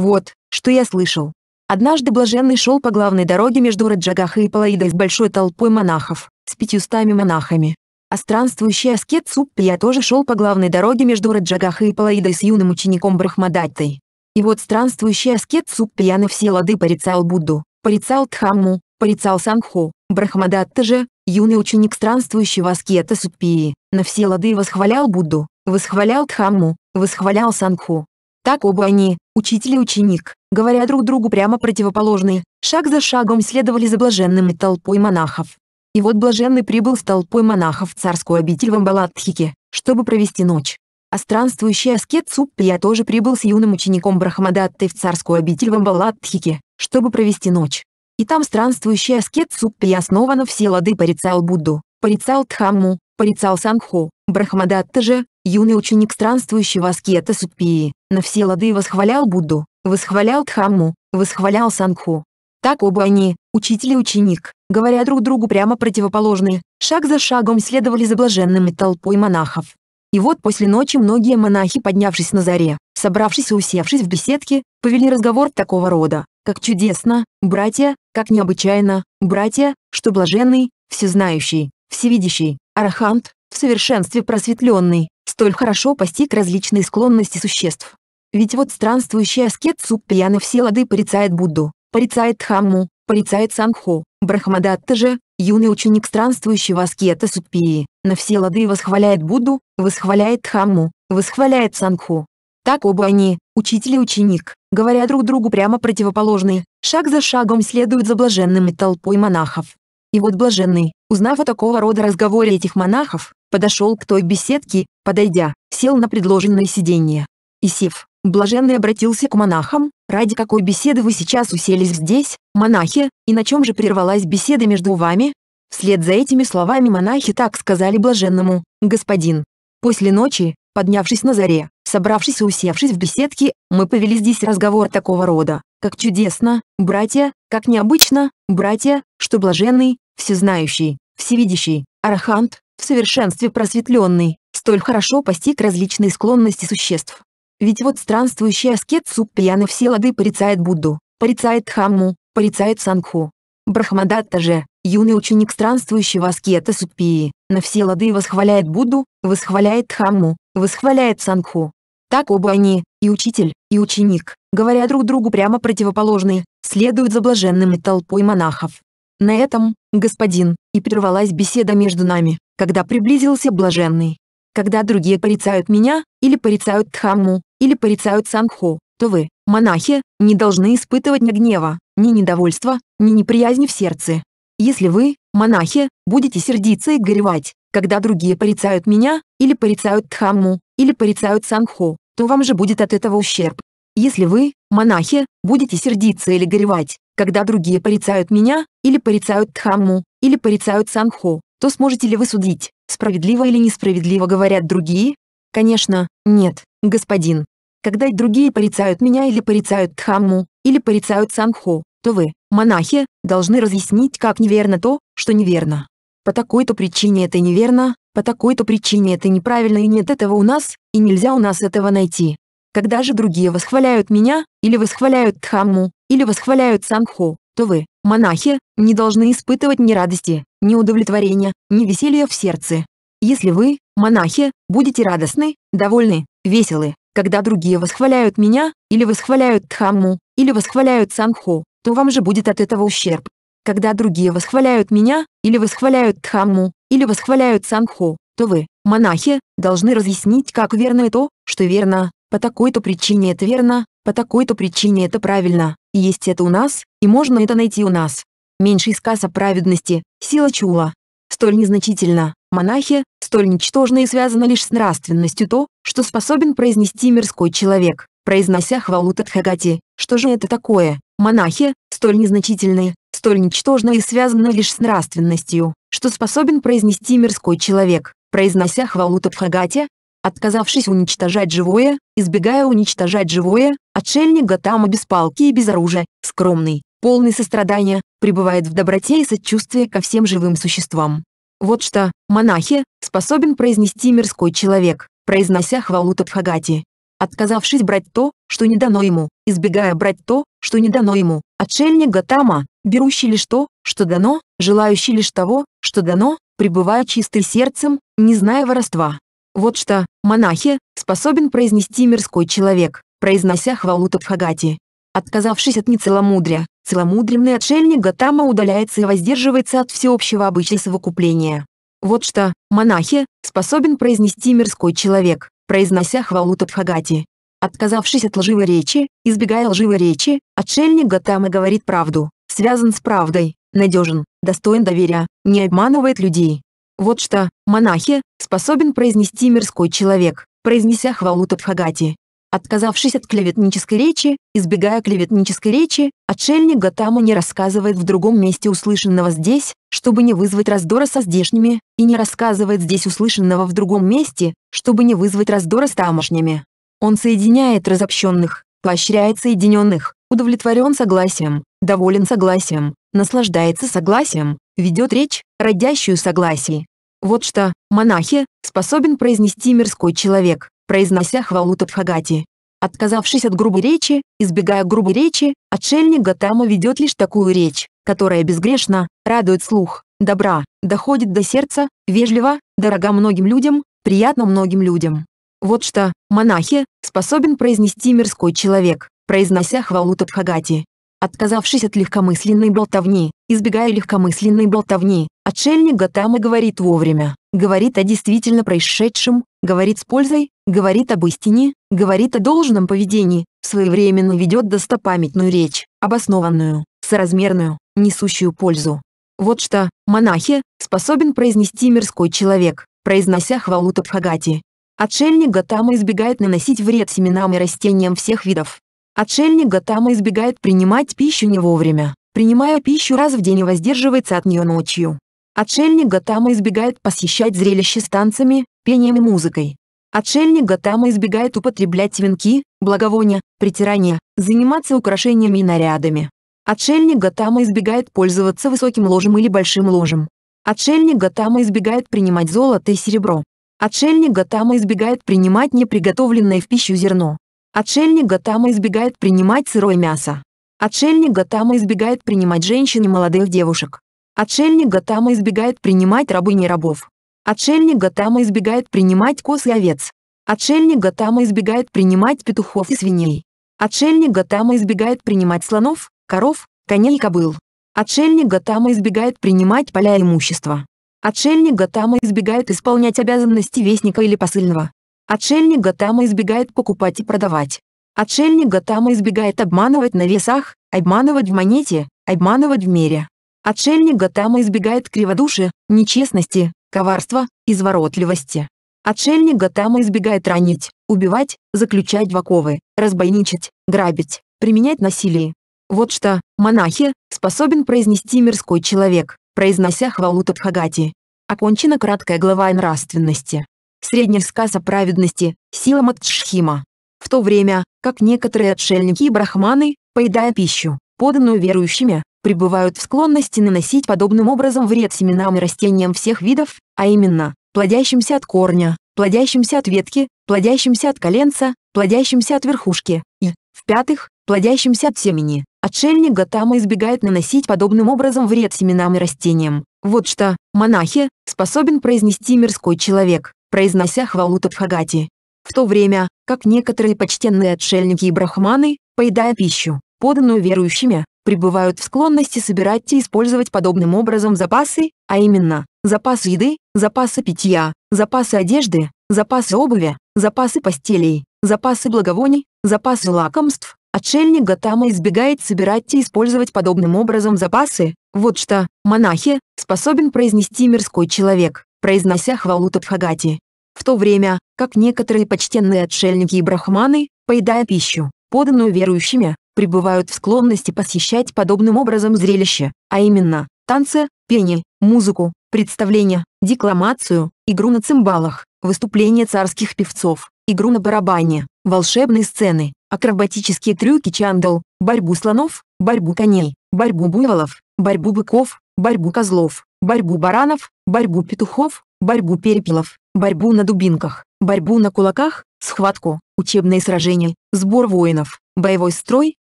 Вот, что я слышал. Однажды блаженный шел по главной дороге между Раджагахой и Палаидой с большой толпой монахов, с пятьюстами монахами. А странствующий аскет Суппия тоже шел по главной дороге между Раджагахой и Палаидой с юным учеником Брахмадаттой. И вот странствующий аскет Суппия на все лады порицал Будду, порицал Дхамму, порицал Санху, Брахмадатта же, юный ученик странствующего аскета Суппии, на все лады восхвалял Будду, восхвалял Дхамму, восхвалял Санху, так оба они, учитель и ученик, говоря друг другу прямо противоположные, шаг за шагом следовали за блаженным и толпой монахов. И вот блаженный прибыл с толпой монахов в царскую обитель в Амбалатхике, чтобы провести ночь. А странствующий аскет Суппия тоже прибыл с юным учеником Брахмадаттой в царскую обитель в Амбалатхике, чтобы провести ночь. И там странствующий аскет Суппия снова на все лады порицал Будду, порицал Дхамму, порицал Санху, Брахмадатта же, Юный ученик странствующего аскета Сутпии, на все лады восхвалял Будду, восхвалял Дхамму, восхвалял Сангху. Так оба они, учитель и ученик, говоря друг другу прямо противоположные, шаг за шагом следовали за блаженными толпой монахов. И вот после ночи многие монахи, поднявшись на заре, собравшись и усевшись в беседке, повели разговор такого рода, как чудесно, братья, как необычайно, братья, что блаженный, всезнающий, всевидящий, арахант, в совершенстве просветленный, столь хорошо постиг различные склонности существ. Ведь вот странствующий аскет Суппьяна все лады порицает Будду, порицает Дхамму, порицает Санху, Брахмадатта же, юный ученик странствующего аскета Суппии, на все лады восхваляет Будду, восхваляет Дхамму, восхваляет Санху. Так оба они, учитель и ученик, говоря друг другу прямо противоположные, шаг за шагом следуют за блаженным и толпой монахов. И вот блаженный, узнав о такого рода разговоре этих монахов, подошел к той беседке, подойдя, сел на предложенное сиденье. И сев, блаженный обратился к монахам, ради какой беседы вы сейчас уселись здесь, монахи, и на чем же прервалась беседа между вами? Вслед за этими словами монахи так сказали блаженному, господин. После ночи, поднявшись на заре, Собравшись и усевшись в беседке, мы повели здесь разговор такого рода. Как чудесно, братья, как необычно, братья, что блаженный, всезнающий, всевидящий, арахант, в совершенстве просветленный, столь хорошо постиг различные склонности существ. Ведь вот странствующий аскет суп пьяны все лады порицает Будду, порицает Хамму, порицает Сангху. Брахмадатта же, юный ученик странствующего аскета Суппии, на все лады восхваляет Будду, восхваляет Хамму, восхваляет Сангху, так оба они, и учитель, и ученик, говоря друг другу прямо противоположные, следуют за блаженным и толпой монахов. На этом, господин, и прервалась беседа между нами, когда приблизился блаженный. Когда другие порицают меня, или порицают Тхамму или порицают Санху, то вы, монахи, не должны испытывать ни гнева, ни недовольства, ни неприязни в сердце. Если вы, монахи, будете сердиться и горевать, когда другие порицают меня, или порицают Тхамму или порицают Санху, то вам же будет от этого ущерб. Если вы, монахи, будете сердиться или горевать, когда другие порицают меня, или порицают Тхамму, или порицают Санхо, то сможете ли вы судить, справедливо или несправедливо говорят другие? Конечно, нет, господин. Когда другие порицают меня или порицают Тхамму, или порицают Санхо, то вы, монахи, должны разъяснить, как неверно то, что неверно. По такой-то причине это неверно, по такой-то причине это неправильно и нет этого у нас, и нельзя у нас этого найти. Когда же другие восхваляют меня, или восхваляют Дхамму, или восхваляют Санху, то вы, монахи, не должны испытывать ни радости, ни удовлетворения, ни веселья в сердце. Если вы, монахи, будете радостны, довольны, веселы, когда другие восхваляют меня, или восхваляют Дхамму, или восхваляют Санху, то вам же будет от этого ущерб. Когда другие восхваляют меня, или восхваляют Дхамму, или восхваляют Санху, то вы, монахи, должны разъяснить, как верно и то, что верно, по такой-то причине это верно, по такой-то причине это правильно, и есть это у нас, и можно это найти у нас. Меньше сказ о праведности, сила чула. Столь незначительно, монахи, столь ничтожно и связано лишь с нравственностью то, что способен произнести мирской человек, произнося хвалу Тадхагати. Что же это такое, монахи, столь незначительные, столь ничтожно и связано лишь с нравственностью, что способен произнести мирской человек, произнося хвалу Тадхагате, отказавшись уничтожать живое, избегая уничтожать живое, отшельник Гатама без палки и без оружия, скромный, полный сострадания, пребывает в доброте и сочувствии ко всем живым существам. Вот что, монахи, способен произнести мирской человек, произнося хвалу Тадхагати. Отказавшись брать то, что не дано ему, избегая брать то, что не дано ему, отшельник Гатама, берущий лишь то, что дано, желающий лишь того, что дано, пребывая чистым сердцем, не зная воровства. Вот что, монахи, способен произнести мирской человек, произнося хвалу Тадхагати. Отказавшись от нецеломудрия, целомудренный отшельник Гатама удаляется и воздерживается от всеобщего обычая совокупления. Вот что, монахи, способен произнести мирской человек, произнося хвалу Тадхагати. Отказавшись от лживой речи, избегая лживой речи, отшельник Гатама говорит правду, связан с правдой, надежен, достоин доверия, не обманывает людей. Вот что, монахи, способен произнести мирской человек, произнеся хвалу Тадхагати. Отказавшись от клеветнической речи, избегая клеветнической речи, отшельник Гатама не рассказывает в другом месте услышанного здесь, чтобы не вызвать раздора со здешними, и не рассказывает здесь услышанного в другом месте, чтобы не вызвать раздора с тамошними. Он соединяет разобщенных, поощряет соединенных, удовлетворен согласием, доволен согласием, наслаждается согласием, ведет речь, родящую согласие. Вот что, монахи, способен произнести мирской человек, произнося хвалу Тадхагати. Отказавшись от грубой речи, избегая грубой речи, отшельник Гатама ведет лишь такую речь, которая безгрешна, радует слух, добра, доходит до сердца, вежливо, дорога многим людям, приятно многим людям. Вот что, монахи, способен произнести мирской человек, произнося хвалу Тадхагати. Отказавшись от легкомысленной болтовни, избегая легкомысленной болтовни, отшельник Гатама говорит вовремя, говорит о действительно происшедшем, говорит с пользой, говорит об истине, говорит о должном поведении, своевременно ведет достопамятную речь, обоснованную, соразмерную, несущую пользу. Вот что, монахи, способен произнести мирской человек, произнося хвалу Тадхагати. Отшельник Гатама избегает наносить вред семенам и растениям всех видов. Отшельник Гатама избегает принимать пищу не вовремя, принимая пищу раз в день и воздерживается от нее ночью. Отшельник Гатама избегает посещать зрелище с танцами, пением и музыкой. Отшельник Гатама избегает употреблять венки, благовония, притирания, заниматься украшениями и нарядами. Отшельник Гатама избегает пользоваться высоким ложем или большим ложем. Отшельник Гатама избегает принимать золото и серебро. Отшельник Гатама избегает принимать неприготовленное в пищу зерно. Отшельник Гатама избегает принимать сырое мясо. Отшельник Гатама избегает принимать женщин и молодых девушек. Отшельник Гатама избегает принимать рабынь рабов. Отшельник Гатама избегает принимать коз и овец. Отшельник Гатама избегает принимать петухов и свиней. Отшельник Гатама избегает принимать слонов, коров, коней и кобыл. Отшельник Гатама избегает принимать поля имущества. Отшельник Гатама избегает исполнять обязанности вестника или посыльного. Отшельник Гатама избегает покупать и продавать. Отшельник Гатама избегает обманывать на весах, обманывать в монете, обманывать в мире. Отшельник Гатама избегает криводушия, нечестности, коварства, изворотливости. Отшельник Гатама избегает ранить, убивать, заключать в разбойничать, грабить, применять насилие. Вот что, монахи, способен произнести мирской человек произнося хвалу Тадхагати. Окончена краткая глава о нравственности. Средний сказ о праведности, сила Матшхима. В то время, как некоторые отшельники и брахманы, поедая пищу, поданную верующими, пребывают в склонности наносить подобным образом вред семенам и растениям всех видов, а именно, плодящимся от корня, плодящимся от ветки, плодящимся от коленца, плодящимся от верхушки, и, в-пятых, плодящимся от семени. Отшельник Гатама избегает наносить подобным образом вред семенам и растениям. Вот что, монахи, способен произнести мирской человек, произнося хвалу Тадхагати. В то время, как некоторые почтенные отшельники и брахманы, поедая пищу, поданную верующими, пребывают в склонности собирать и использовать подобным образом запасы, а именно, запасы еды, запасы питья, запасы одежды, запасы обуви, запасы постелей, запасы благовоний, запасы лакомств, Отшельник Гатама избегает собирать и использовать подобным образом запасы, вот что, монахи, способен произнести мирской человек, произнося хвалу Тадхагати. В то время, как некоторые почтенные отшельники и брахманы, поедая пищу, поданную верующими, пребывают в склонности посещать подобным образом зрелище, а именно, танцы, пение, музыку, представления, декламацию, игру на цимбалах, выступление царских певцов, игру на барабане, волшебные сцены, акробатические трюки чандал, борьбу слонов, борьбу коней, борьбу буйволов, борьбу быков, борьбу козлов, борьбу баранов, борьбу петухов, борьбу перепелов, борьбу на дубинках, борьбу на кулаках, схватку, учебные сражения, сбор воинов, боевой строй,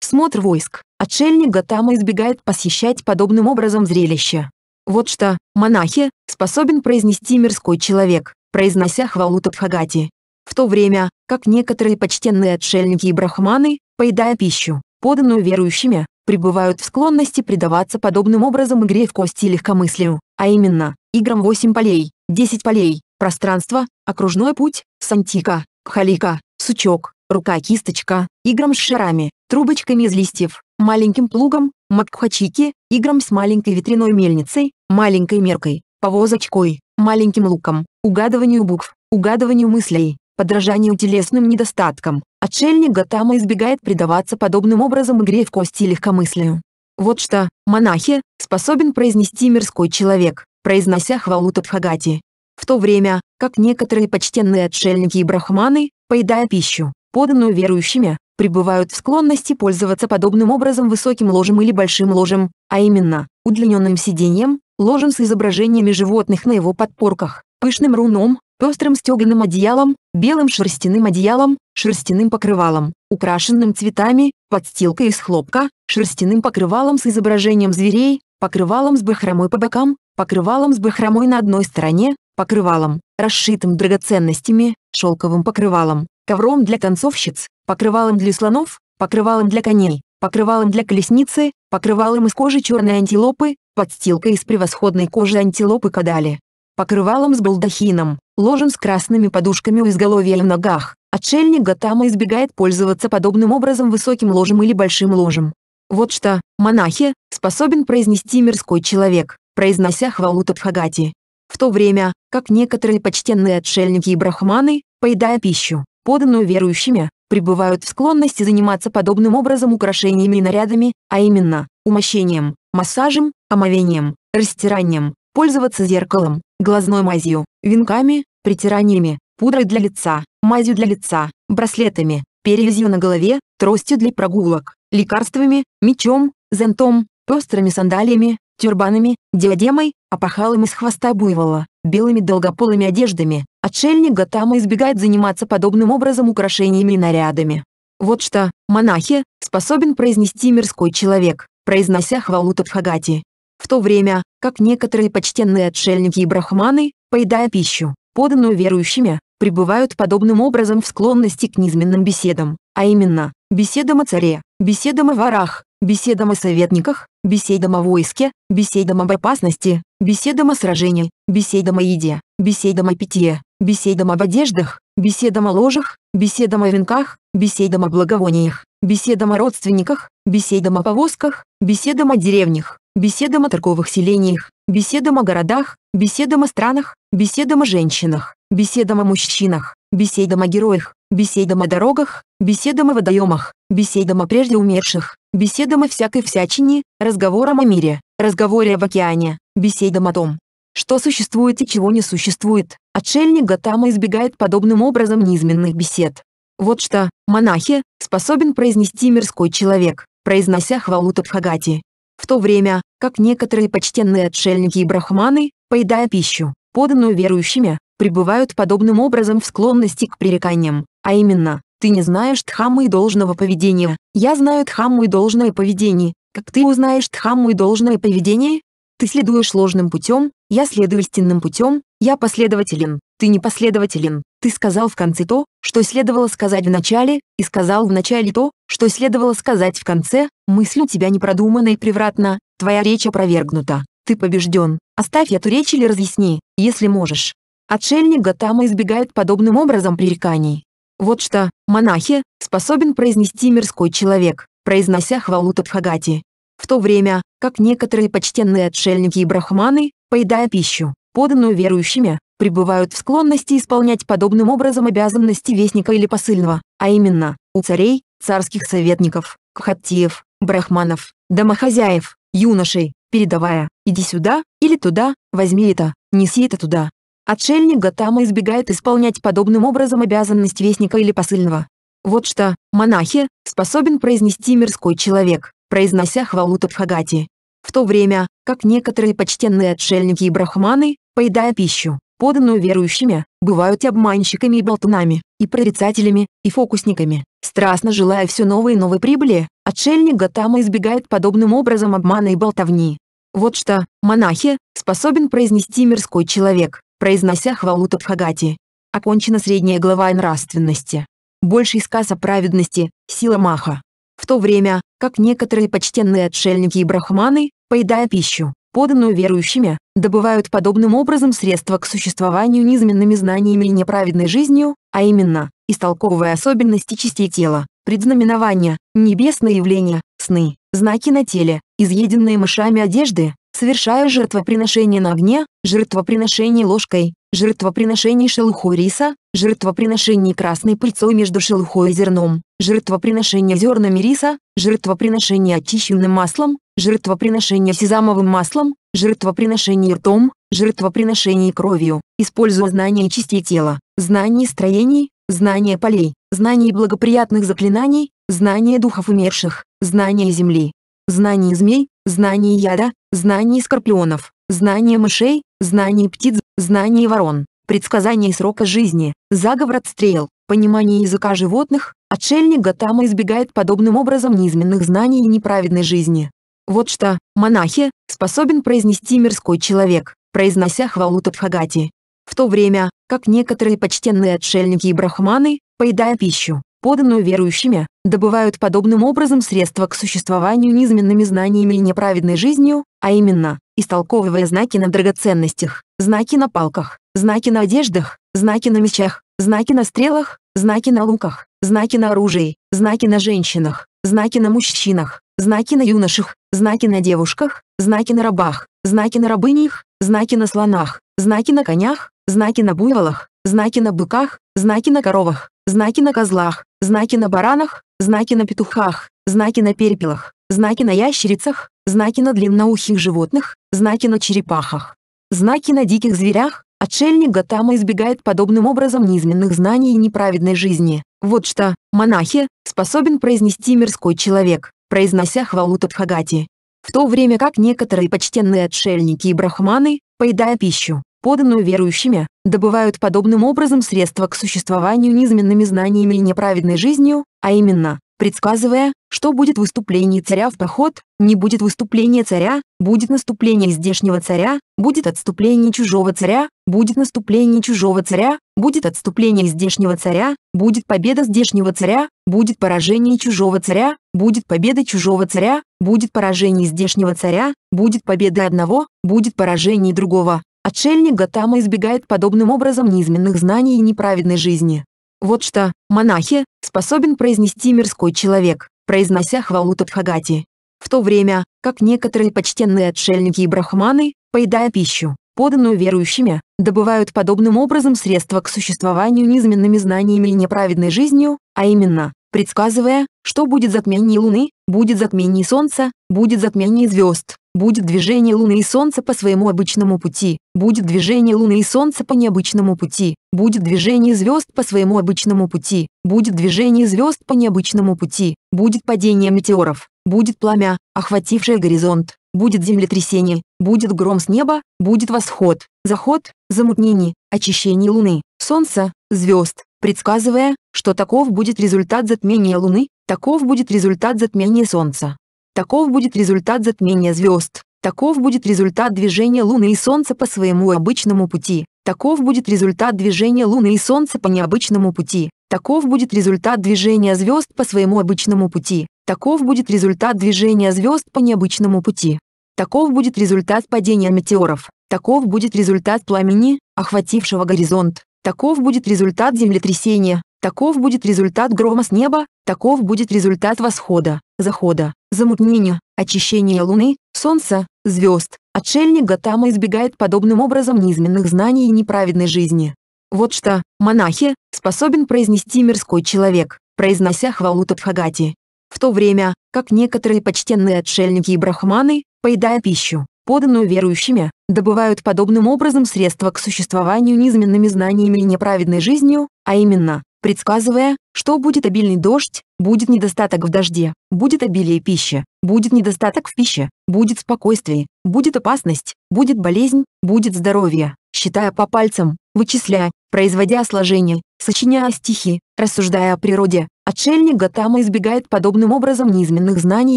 смотр войск. Отшельник Гатама избегает посещать подобным образом зрелище. Вот что, монахи, способен произнести мирской человек, произнося хвалу Тадхагати в то время, как некоторые почтенные отшельники и брахманы, поедая пищу, поданную верующими, пребывают в склонности предаваться подобным образом игре в кости и легкомыслию, а именно, играм 8 полей, 10 полей, пространство, окружной путь, сантика, халика, сучок, рука-кисточка, играм с шарами, трубочками из листьев, маленьким плугом, макхачики, играм с маленькой ветряной мельницей, маленькой меркой, повозочкой, маленьким луком, угадыванию букв, угадыванию мыслей, подражанию телесным недостаткам. Отшельник Гатама избегает предаваться подобным образом игре в кости и легкомыслию. Вот что, монахи, способен произнести мирской человек, произнося хвалу Тадхагати. В то время, как некоторые почтенные отшельники и брахманы, поедая пищу, поданную верующими, пребывают в склонности пользоваться подобным образом высоким ложем или большим ложем, а именно, удлиненным сиденьем, ложем с изображениями животных на его подпорках, пышным руном, пестрым стеганым одеялом, белым шерстяным одеялом, шерстяным покрывалом, украшенным цветами, подстилкой из хлопка, шерстяным покрывалом с изображением зверей, покрывалом с бахромой по бокам, покрывалом с бахромой на одной стороне, покрывалом, расшитым драгоценностями, шелковым покрывалом, ковром для танцовщиц, покрывалом для слонов, покрывалом для коней, покрывалом для колесницы, покрывалом из кожи черной антилопы, подстилкой из превосходной кожи антилопы кадали, покрывалом с балдахином, ложем с красными подушками у изголовья и в ногах. Отшельник Гатама избегает пользоваться подобным образом высоким ложем или большим ложем. Вот что, монахи, способен произнести мирской человек, произнося хвалу Тадхагати. В то время, как некоторые почтенные отшельники и брахманы, поедая пищу, поданную верующими, пребывают в склонности заниматься подобным образом украшениями и нарядами, а именно, умощением, массажем, омовением, растиранием, пользоваться зеркалом, глазной мазью, венками, притираниями, пудрой для лица, мазью для лица, браслетами, перевязью на голове, тростью для прогулок, лекарствами, мечом, зонтом, пестрыми сандалиями, тюрбанами, диадемой, опахалами с хвоста буйвола, белыми долгополыми одеждами. Отшельник Гатама избегает заниматься подобным образом украшениями и нарядами. Вот что, монахи, способен произнести мирской человек, произнося хвалу Тадхагати в то время, как некоторые почтенные отшельники и брахманы, поедая пищу, поданную верующими, пребывают подобным образом в склонности к низменным беседам, а именно, беседам о царе, беседам о ворах, беседам о советниках, беседам о войске, беседам об опасности, беседам о сражении, беседам о еде, беседам о питье, беседам об одеждах, беседам о ложах, беседам о венках, беседам о благовониях, беседам о родственниках, беседам о повозках, беседам о деревнях, беседам о торговых селениях, беседам о городах, беседам о странах, беседам о женщинах, беседам о мужчинах, беседам о героях, беседам о дорогах, беседам о водоемах, беседам о прежде умерших, беседам о всякой всячине, разговорам о мире, разговоре об океане, беседам о том, что существует и чего не существует. Отшельник Гатама избегает подобным образом неизменных бесед. Вот что, монахи, способен произнести мирской человек, произнося хвалу Тадхагати в то время, как некоторые почтенные отшельники и брахманы, поедая пищу, поданную верующими, пребывают подобным образом в склонности к пререканиям, а именно, ты не знаешь дхаммы и должного поведения, я знаю дхамму и должное поведение, как ты узнаешь дхамму и должное поведение? Ты следуешь ложным путем, я следую истинным путем, я последователен, ты не последователен. ты сказал в конце то, что следовало сказать в начале, и сказал в начале то, что следовало сказать в конце, мысль у тебя непродумана и превратна, твоя речь опровергнута, ты побежден, оставь эту речь или разъясни, если можешь. Отшельник Гатама избегает подобным образом пререканий. Вот что, монахи, способен произнести мирской человек, произнося хвалу Тадхагати. В то время, как некоторые почтенные отшельники и брахманы, поедая пищу, поданную верующими, пребывают в склонности исполнять подобным образом обязанности вестника или посыльного, а именно, у царей, царских советников, кхаттиев, брахманов, домохозяев, юношей, передавая «иди сюда» или «туда», «возьми это», «неси это туда». Отшельник Гатама избегает исполнять подобным образом обязанность вестника или посыльного. Вот что, монахи, способен произнести мирской человек, произнося хвалу Тапхагати. В то время, как некоторые почтенные отшельники и брахманы, поедая пищу, поданную верующими, бывают обманщиками и болтунами и прорицателями, и фокусниками, страстно желая все новой и новой прибыли, отшельник Гатама избегает подобным образом обмана и болтовни. Вот что, монахи, способен произнести мирской человек, произнося хвалу Тадхагати. Окончена средняя глава о нравственности. Больше сказ о праведности, сила маха. В то время, как некоторые почтенные отшельники и брахманы, поедая пищу, поданную верующими, добывают подобным образом средства к существованию низменными знаниями и неправедной жизнью, а именно, истолковывая особенности частей тела, предзнаменования, небесные явления, сны, знаки на теле, изъеденные мышами одежды, совершая жертвоприношение на огне, жертвоприношение ложкой, жертвоприношение шелухой риса, жертвоприношение красной пыльцой между шелухой и зерном, жертвоприношение зернами риса, жертвоприношение очищенным маслом, жертвоприношение сезамовым маслом, жертвоприношение ртом, жертвоприношение кровью, используя знания частей тела, знания строений, знания полей, знания благоприятных заклинаний, знания духов умерших, знания земли, знания змей, знания яда, знания скорпионов, знания мышей, знания птиц, знания ворон, предсказание срока жизни, заговор отстрел, понимание языка животных, отшельник Гатама избегает подобным образом неизменных знаний и неправедной жизни. Вот что, монахи, способен произнести мирской человек, произнося хвалу Тадхагати. В то время, как некоторые почтенные отшельники и брахманы, поедая пищу, поданную верующими, добывают подобным образом средства к существованию низменными знаниями и неправедной жизнью, а именно, истолковывая знаки на драгоценностях, знаки на палках, знаки на одеждах, знаки на мечах, знаки на стрелах, знаки на луках, знаки на оружии, знаки на женщинах, знаки на мужчинах, знаки на юношах, знаки на девушках, знаки на рабах, знаки на рабынях, знаки на слонах, знаки на конях, знаки на буйволах, знаки на быках, знаки на коровах, знаки на козлах, знаки на баранах, знаки на петухах, знаки на перепелах, знаки на ящерицах, знаки на длинноухих животных, знаки на черепахах. Знаки на диких зверях, отшельник Гатама избегает подобным образом неизменных знаний и неправедной жизни. Вот что, монахи, способен произнести мирской человек, произнося хвалу Тадхагати. В то время как некоторые почтенные отшельники и брахманы, поедая пищу, поданную верующими, добывают подобным образом средства к существованию низменными знаниями и неправедной жизнью, а именно, предсказывая, что будет выступление царя в поход, не будет выступление царя, будет наступление здешнего царя, будет отступление чужого царя, будет наступление чужого царя, будет отступление здешнего царя, будет победа здешнего царя, будет поражение чужого царя, будет победа чужого царя, будет поражение здешнего царя, будет победа одного, будет поражение другого. Отшельник Гатама избегает подобным образом неизменных знаний и неправедной жизни. Вот что, монахи, способен произнести мирской человек, произнося хвалу Тадхагати. В то время, как некоторые почтенные отшельники и брахманы, поедая пищу, поданную верующими, добывают подобным образом средства к существованию низменными знаниями и неправедной жизнью, а именно, предсказывая, что будет затмение Луны, будет затмение Солнца, будет затмение звезд, Будет движение Луны и Солнца по своему обычному пути, будет движение Луны и Солнца по необычному пути, будет движение звезд по своему обычному пути, будет движение звезд по необычному пути, будет падение метеоров, будет пламя, охватившее горизонт, будет землетрясение, будет гром с неба, будет восход, заход, замутнение, очищение Луны, Солнца, звезд, предсказывая, что таков будет результат затмения Луны, таков будет результат затмения Солнца. Таков будет результат затмения звезд. Таков будет результат движения Луны и Солнца по своему обычному пути. Таков будет результат движения Луны и Солнца по необычному пути. Таков будет результат движения звезд по своему обычному пути. Таков будет результат движения звезд по необычному пути. Таков будет результат падения метеоров. Таков будет результат пламени, охватившего горизонт. Таков будет результат землетрясения. Таков будет результат грома с неба. Таков будет результат восхода, захода. Замутнение, очищение Луны, Солнца, звезд. Отшельник Гатама избегает подобным образом низменных знаний и неправедной жизни. Вот что, монахи, способен произнести мирской человек, произнося хвалу Тадхагати. В то время, как некоторые почтенные отшельники и брахманы, поедая пищу, поданную верующими, добывают подобным образом средства к существованию низменными знаниями и неправедной жизнью, а именно, предсказывая, что будет обильный дождь, будет недостаток в дожде, будет обилие пищи, будет недостаток в пище, будет спокойствие, будет опасность, будет болезнь, будет здоровье, считая по пальцам, вычисляя, производя сложения, сочиняя стихи, рассуждая о природе, отшельник Гатама избегает подобным образом неизменных знаний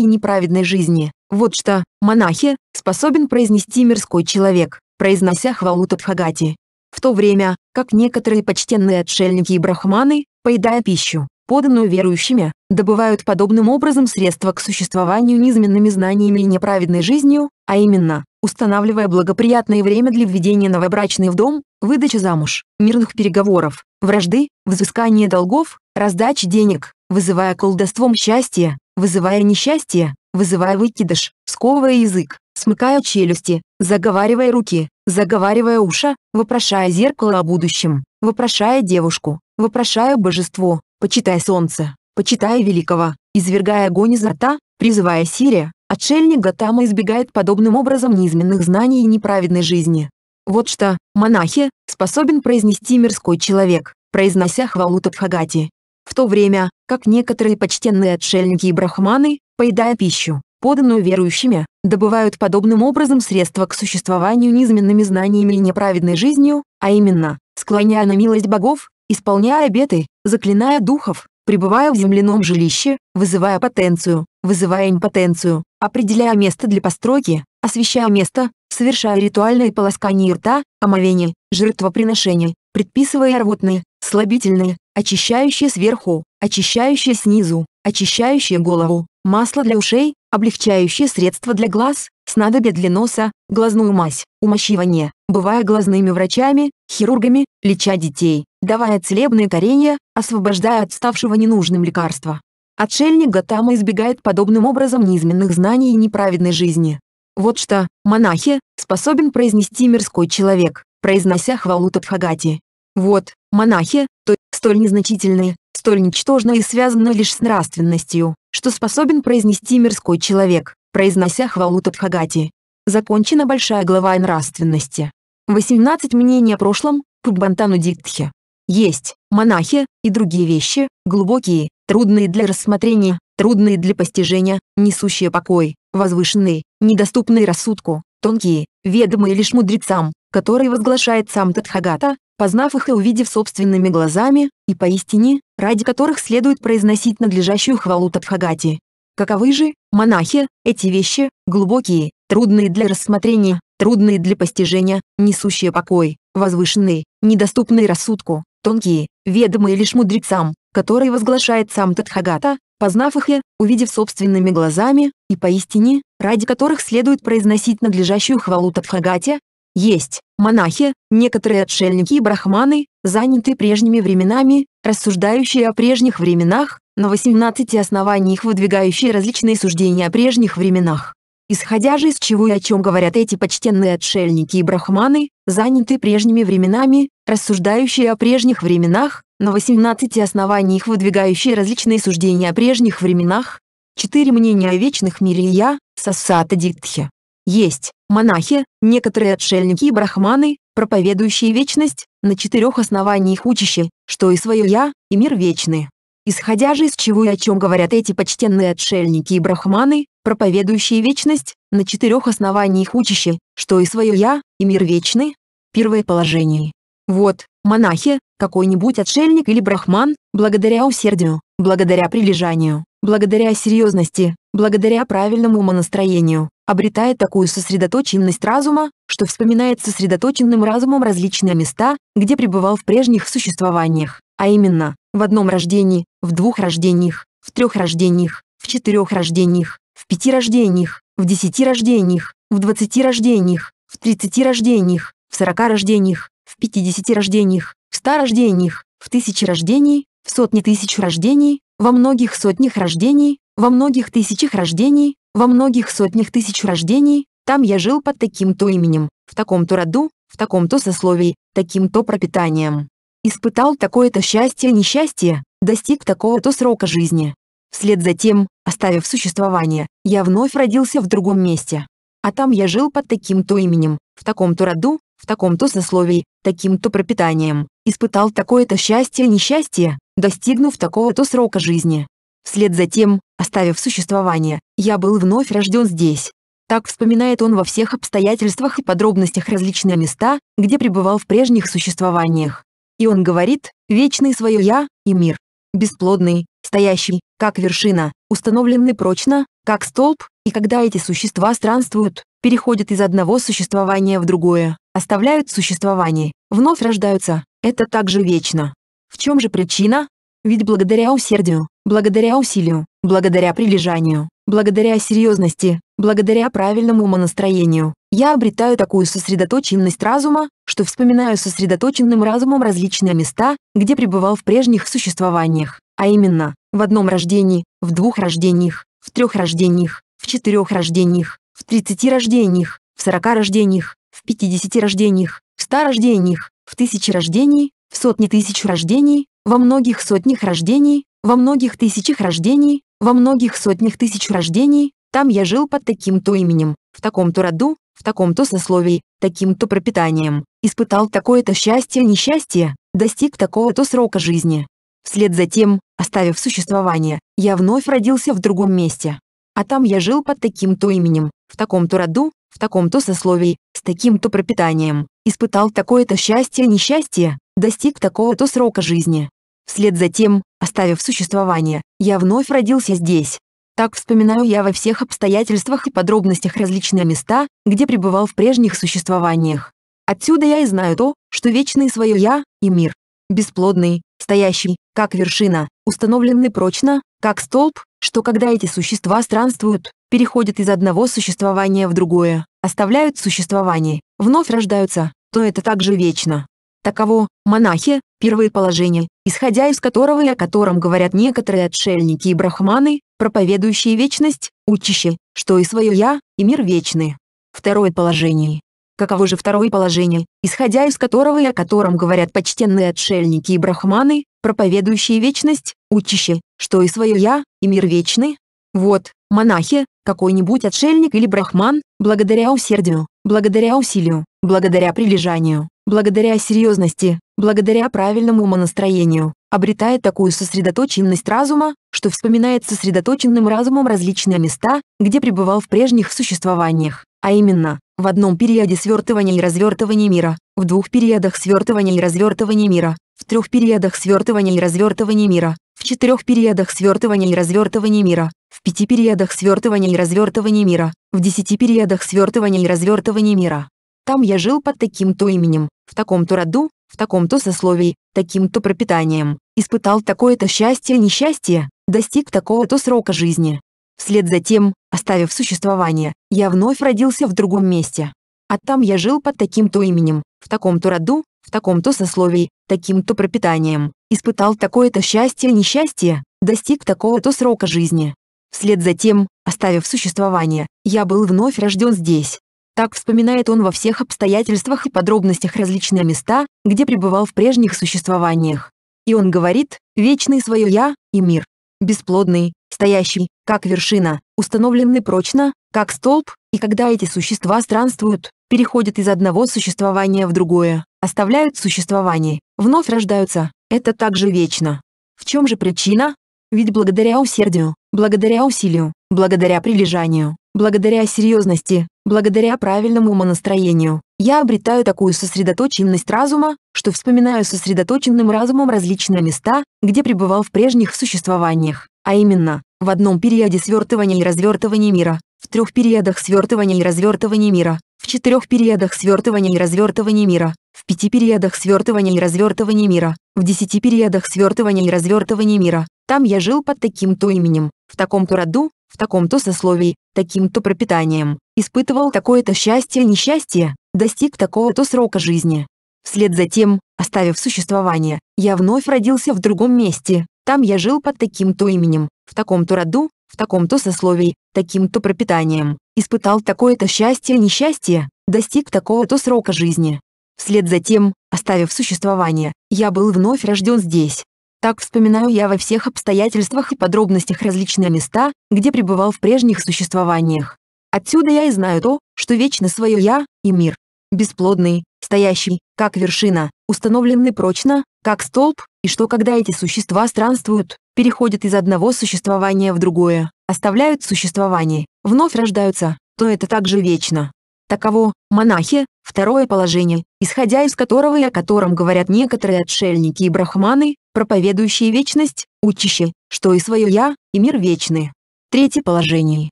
и неправедной жизни. Вот что, монахи, способен произнести мирской человек, произнося хвалу Тадхагати в то время, как некоторые почтенные отшельники и брахманы, поедая пищу, поданную верующими, добывают подобным образом средства к существованию низменными знаниями и неправедной жизнью, а именно, устанавливая благоприятное время для введения новобрачной в дом, выдачи замуж, мирных переговоров, вражды, взыскания долгов, раздачи денег, вызывая колдовством счастье, вызывая несчастье, вызывая выкидыш, сковывая язык, смыкая челюсти, заговаривая руки, заговаривая уши, вопрошая зеркало о будущем, вопрошая девушку, вопрошая божество, почитая солнце, почитая великого, извергая огонь из рта, призывая Сирия, отшельник Гатама избегает подобным образом неизменных знаний и неправедной жизни. Вот что, монахи, способен произнести мирской человек, произнося хвалу Тадхагати. В то время, как некоторые почтенные отшельники и брахманы, поедая пищу, поданную верующими, добывают подобным образом средства к существованию низменными знаниями и неправедной жизнью, а именно, склоняя на милость богов, исполняя обеты, заклиная духов, пребывая в земляном жилище, вызывая потенцию, вызывая импотенцию, определяя место для постройки, освещая место, совершая ритуальные полоскания рта, омовение, жертвоприношение, предписывая рвотные, слабительные, очищающие сверху, очищающие снизу, очищающие голову, масло для ушей, облегчающее средство для глаз, снадобье для носа, глазную мазь, умощивание, бывая глазными врачами, хирургами, леча детей, давая целебные коренья, освобождая от ставшего ненужным лекарства. Отшельник Гатама избегает подобным образом неизменных знаний и неправедной жизни. Вот что, монахи, способен произнести мирской человек, произнося хвалу Тадхагати. Вот, монахи, то, столь незначительные, столь ничтожно и связаны лишь с нравственностью, что способен произнести мирской человек, произнося хвалу Тадхагати. Закончена большая глава о нравственности. 18 мнений о прошлом, Пуббантану Диктхе. Есть, монахи, и другие вещи, глубокие, трудные для рассмотрения, трудные для постижения, несущие покой, возвышенные, недоступные рассудку, тонкие, ведомые лишь мудрецам, которые возглашает сам Тадхагата, познав их и увидев собственными глазами, и поистине, ради которых следует произносить надлежащую хвалу Тадхагати. Каковы же, монахи, эти вещи, глубокие, трудные для рассмотрения, трудные для постижения, несущие покой, возвышенные, недоступные рассудку, тонкие, ведомые лишь мудрецам, которые возглашает сам Тадхагата, познав их и, увидев собственными глазами, и поистине, ради которых следует произносить надлежащую хвалу Тадхагате, есть, монахи, некоторые отшельники и брахманы, заняты прежними временами, рассуждающие о прежних временах, на 18 основаниях выдвигающие различные суждения о прежних временах. Исходя же из чего и о чем говорят эти почтенные отшельники и брахманы, заняты прежними временами, рассуждающие о прежних временах, на 18 основаниях выдвигающие различные суждения о прежних временах, четыре мнения о вечных мире и я, Сассата Дитхи. Есть монахи, некоторые отшельники и брахманы, проповедующие вечность, на четырех основаниях учащие, что и свое «я», и мир вечны. Исходя же из чего и о чем говорят эти почтенные отшельники и брахманы, проповедующие вечность, на четырех основаниях учащие, что и свое «я», и мир вечны, первое положение. Вот, монахи, какой-нибудь отшельник или брахман, благодаря усердию, благодаря прилежанию, благодаря серьезности, благодаря правильному умонастроению, обретает такую сосредоточенность разума, что вспоминает сосредоточенным разумом различные места, где пребывал в прежних существованиях, а именно, в одном рождении, в двух рождениях, в трех рождениях, в четырех рождениях, в пяти рождениях, в десяти рождениях, в двадцати рождениях, в тридцати рождениях, в сорока рождениях, в пятидесяти рождениях, в ста рождениях, в тысячи рождений, в сотни тысяч рождений, во многих сотнях рождений, во многих тысячах рождений, во многих сотнях тысяч рождений, там я жил под таким-то именем, в таком-то роду, в таком-то сословии, таким-то пропитанием. Испытал такое-то счастье и несчастье, достиг такого-то срока жизни. Вслед за тем, оставив существование, я вновь родился в другом месте. А там я жил под таким-то именем, в таком-то роду, в таком-то сословии, таким-то пропитанием, испытал такое-то счастье и несчастье, достигнув такого-то срока жизни. Вслед за тем, оставив существование, я был вновь рожден здесь. Так вспоминает он во всех обстоятельствах и подробностях различные места, где пребывал в прежних существованиях. И он говорит, вечный свое «я» и мир. Бесплодный, стоящий, как вершина, установленный прочно, как столб, и когда эти существа странствуют, переходят из одного существования в другое, оставляют существование, вновь рождаются, это также вечно. В чем же причина? Ведь благодаря усердию, благодаря усилию, благодаря прилежанию, благодаря серьезности, благодаря правильному умонастроению, я обретаю такую сосредоточенность разума, что вспоминаю сосредоточенным разумом различные места, где пребывал в прежних существованиях, а именно, в одном рождении, в двух рождениях, в трех рождениях, в четырех рождениях, в тридцати рождениях, в сорока рождениях, в пятидесяти рождениях, в ста рождениях, в тысячи рождений, в сотни тысяч рождений, во многих сотнях рождений, во многих тысячах рождений, во многих сотнях тысяч рождений, там я жил под таким-то именем, в таком-то роду, в таком-то сословии, таким-то пропитанием, испытал такое-то счастье-несчастье, достиг такого-то срока жизни. Вслед за тем, оставив существование, я вновь родился в другом месте. А там я жил под таким-то именем, в таком-то роду, в таком-то сословии, с таким-то пропитанием, испытал такое-то счастье-несчастье, достиг такого-то срока жизни. Вслед за тем, оставив существование, я вновь родился здесь. Так вспоминаю я во всех обстоятельствах и подробностях различные места, где пребывал в прежних существованиях. Отсюда я и знаю то, что вечный свое «я» и мир. Бесплодный, стоящий, как вершина, установленный прочно, как столб, что когда эти существа странствуют, переходят из одного существования в другое, оставляют существование, вновь рождаются, то это также вечно. Таково, монахи, первое положение, исходя из которого и о котором говорят некоторые отшельники и брахманы, проповедующие вечность, учащие, что и свое «я», и мир вечны. Второе положение. Каково же второе положение, исходя из которого и о котором говорят почтенные отшельники и брахманы, проповедующие вечность, учащие, что и свое «я», и мир вечны? Вот, монахи, какой-нибудь отшельник или брахман, благодаря усердию, благодаря усилию, благодаря прилежанию, благодаря серьезности, благодаря правильному умонастроению, обретает такую сосредоточенность разума, что вспоминает сосредоточенным разумом различные места, где пребывал в прежних существованиях, а именно, в одном периоде свертывания и развертывания мира, в двух периодах свертывания и развертывания мира, в трех периодах свертывания и развертывания мира, в четырех периодах свертывания и развертывания мира, в пяти периодах свертывания и развертывания мира, в десяти периодах свертывания и развертывания мира. Там я жил под таким-то именем, в таком-то роду, в таком-то сословии, таким-то пропитанием, испытал такое-то счастье и несчастье, достиг такого-то срока жизни. Вслед за тем, оставив существование, я вновь родился в другом месте. А там я жил под таким-то именем, в таком-то роду, в таком-то сословии, таким-то пропитанием, испытал такое-то счастье и несчастье, достиг такого-то срока жизни. Вслед за тем, оставив существование, я был вновь рожден здесь, так вспоминает он во всех обстоятельствах и подробностях различные места, где пребывал в прежних существованиях. И он говорит, вечный свое «я» и мир. Бесплодный, стоящий, как вершина, установленный прочно, как столб, и когда эти существа странствуют, переходят из одного существования в другое, оставляют существование, вновь рождаются, это также вечно. В чем же причина? Ведь благодаря усердию, благодаря усилию, благодаря прилежанию, Благодаря серьезности, благодаря правильному умонастроению, я обретаю такую сосредоточенность разума, что вспоминаю сосредоточенным разумом различные места, где пребывал в прежних существованиях, а именно, в одном периоде свертывания и развертывания мира, в трех периодах свертывания и развертывания мира, в четырех периодах свертывания и развертывания мира, в пяти периодах свертывания и развертывания мира, в десяти периодах свертывания и развертывания мира. Там я жил под таким-то именем, в таком-то роду, в таком-то сословии, таким-то пропитанием, испытывал такое-то счастье и несчастье, достиг такого-то срока жизни. Вслед за тем, оставив существование, я вновь родился в другом месте, там я жил под таким-то именем, в таком-то роду, в таком-то сословии, таким-то пропитанием, испытал такое-то счастье и несчастье, достиг такого-то срока жизни. Вслед за тем, оставив существование, я был вновь рожден здесь, так вспоминаю я во всех обстоятельствах и подробностях различные места, где пребывал в прежних существованиях. Отсюда я и знаю то, что вечно свое «я» и мир. Бесплодный, стоящий, как вершина, установленный прочно, как столб, и что когда эти существа странствуют, переходят из одного существования в другое, оставляют существование, вновь рождаются, то это также вечно. Таково, монахи, второе положение, исходя из которого и о котором говорят некоторые отшельники и брахманы, проповедующие вечность, учащие, что и свое «я», и мир вечны. Третье положение.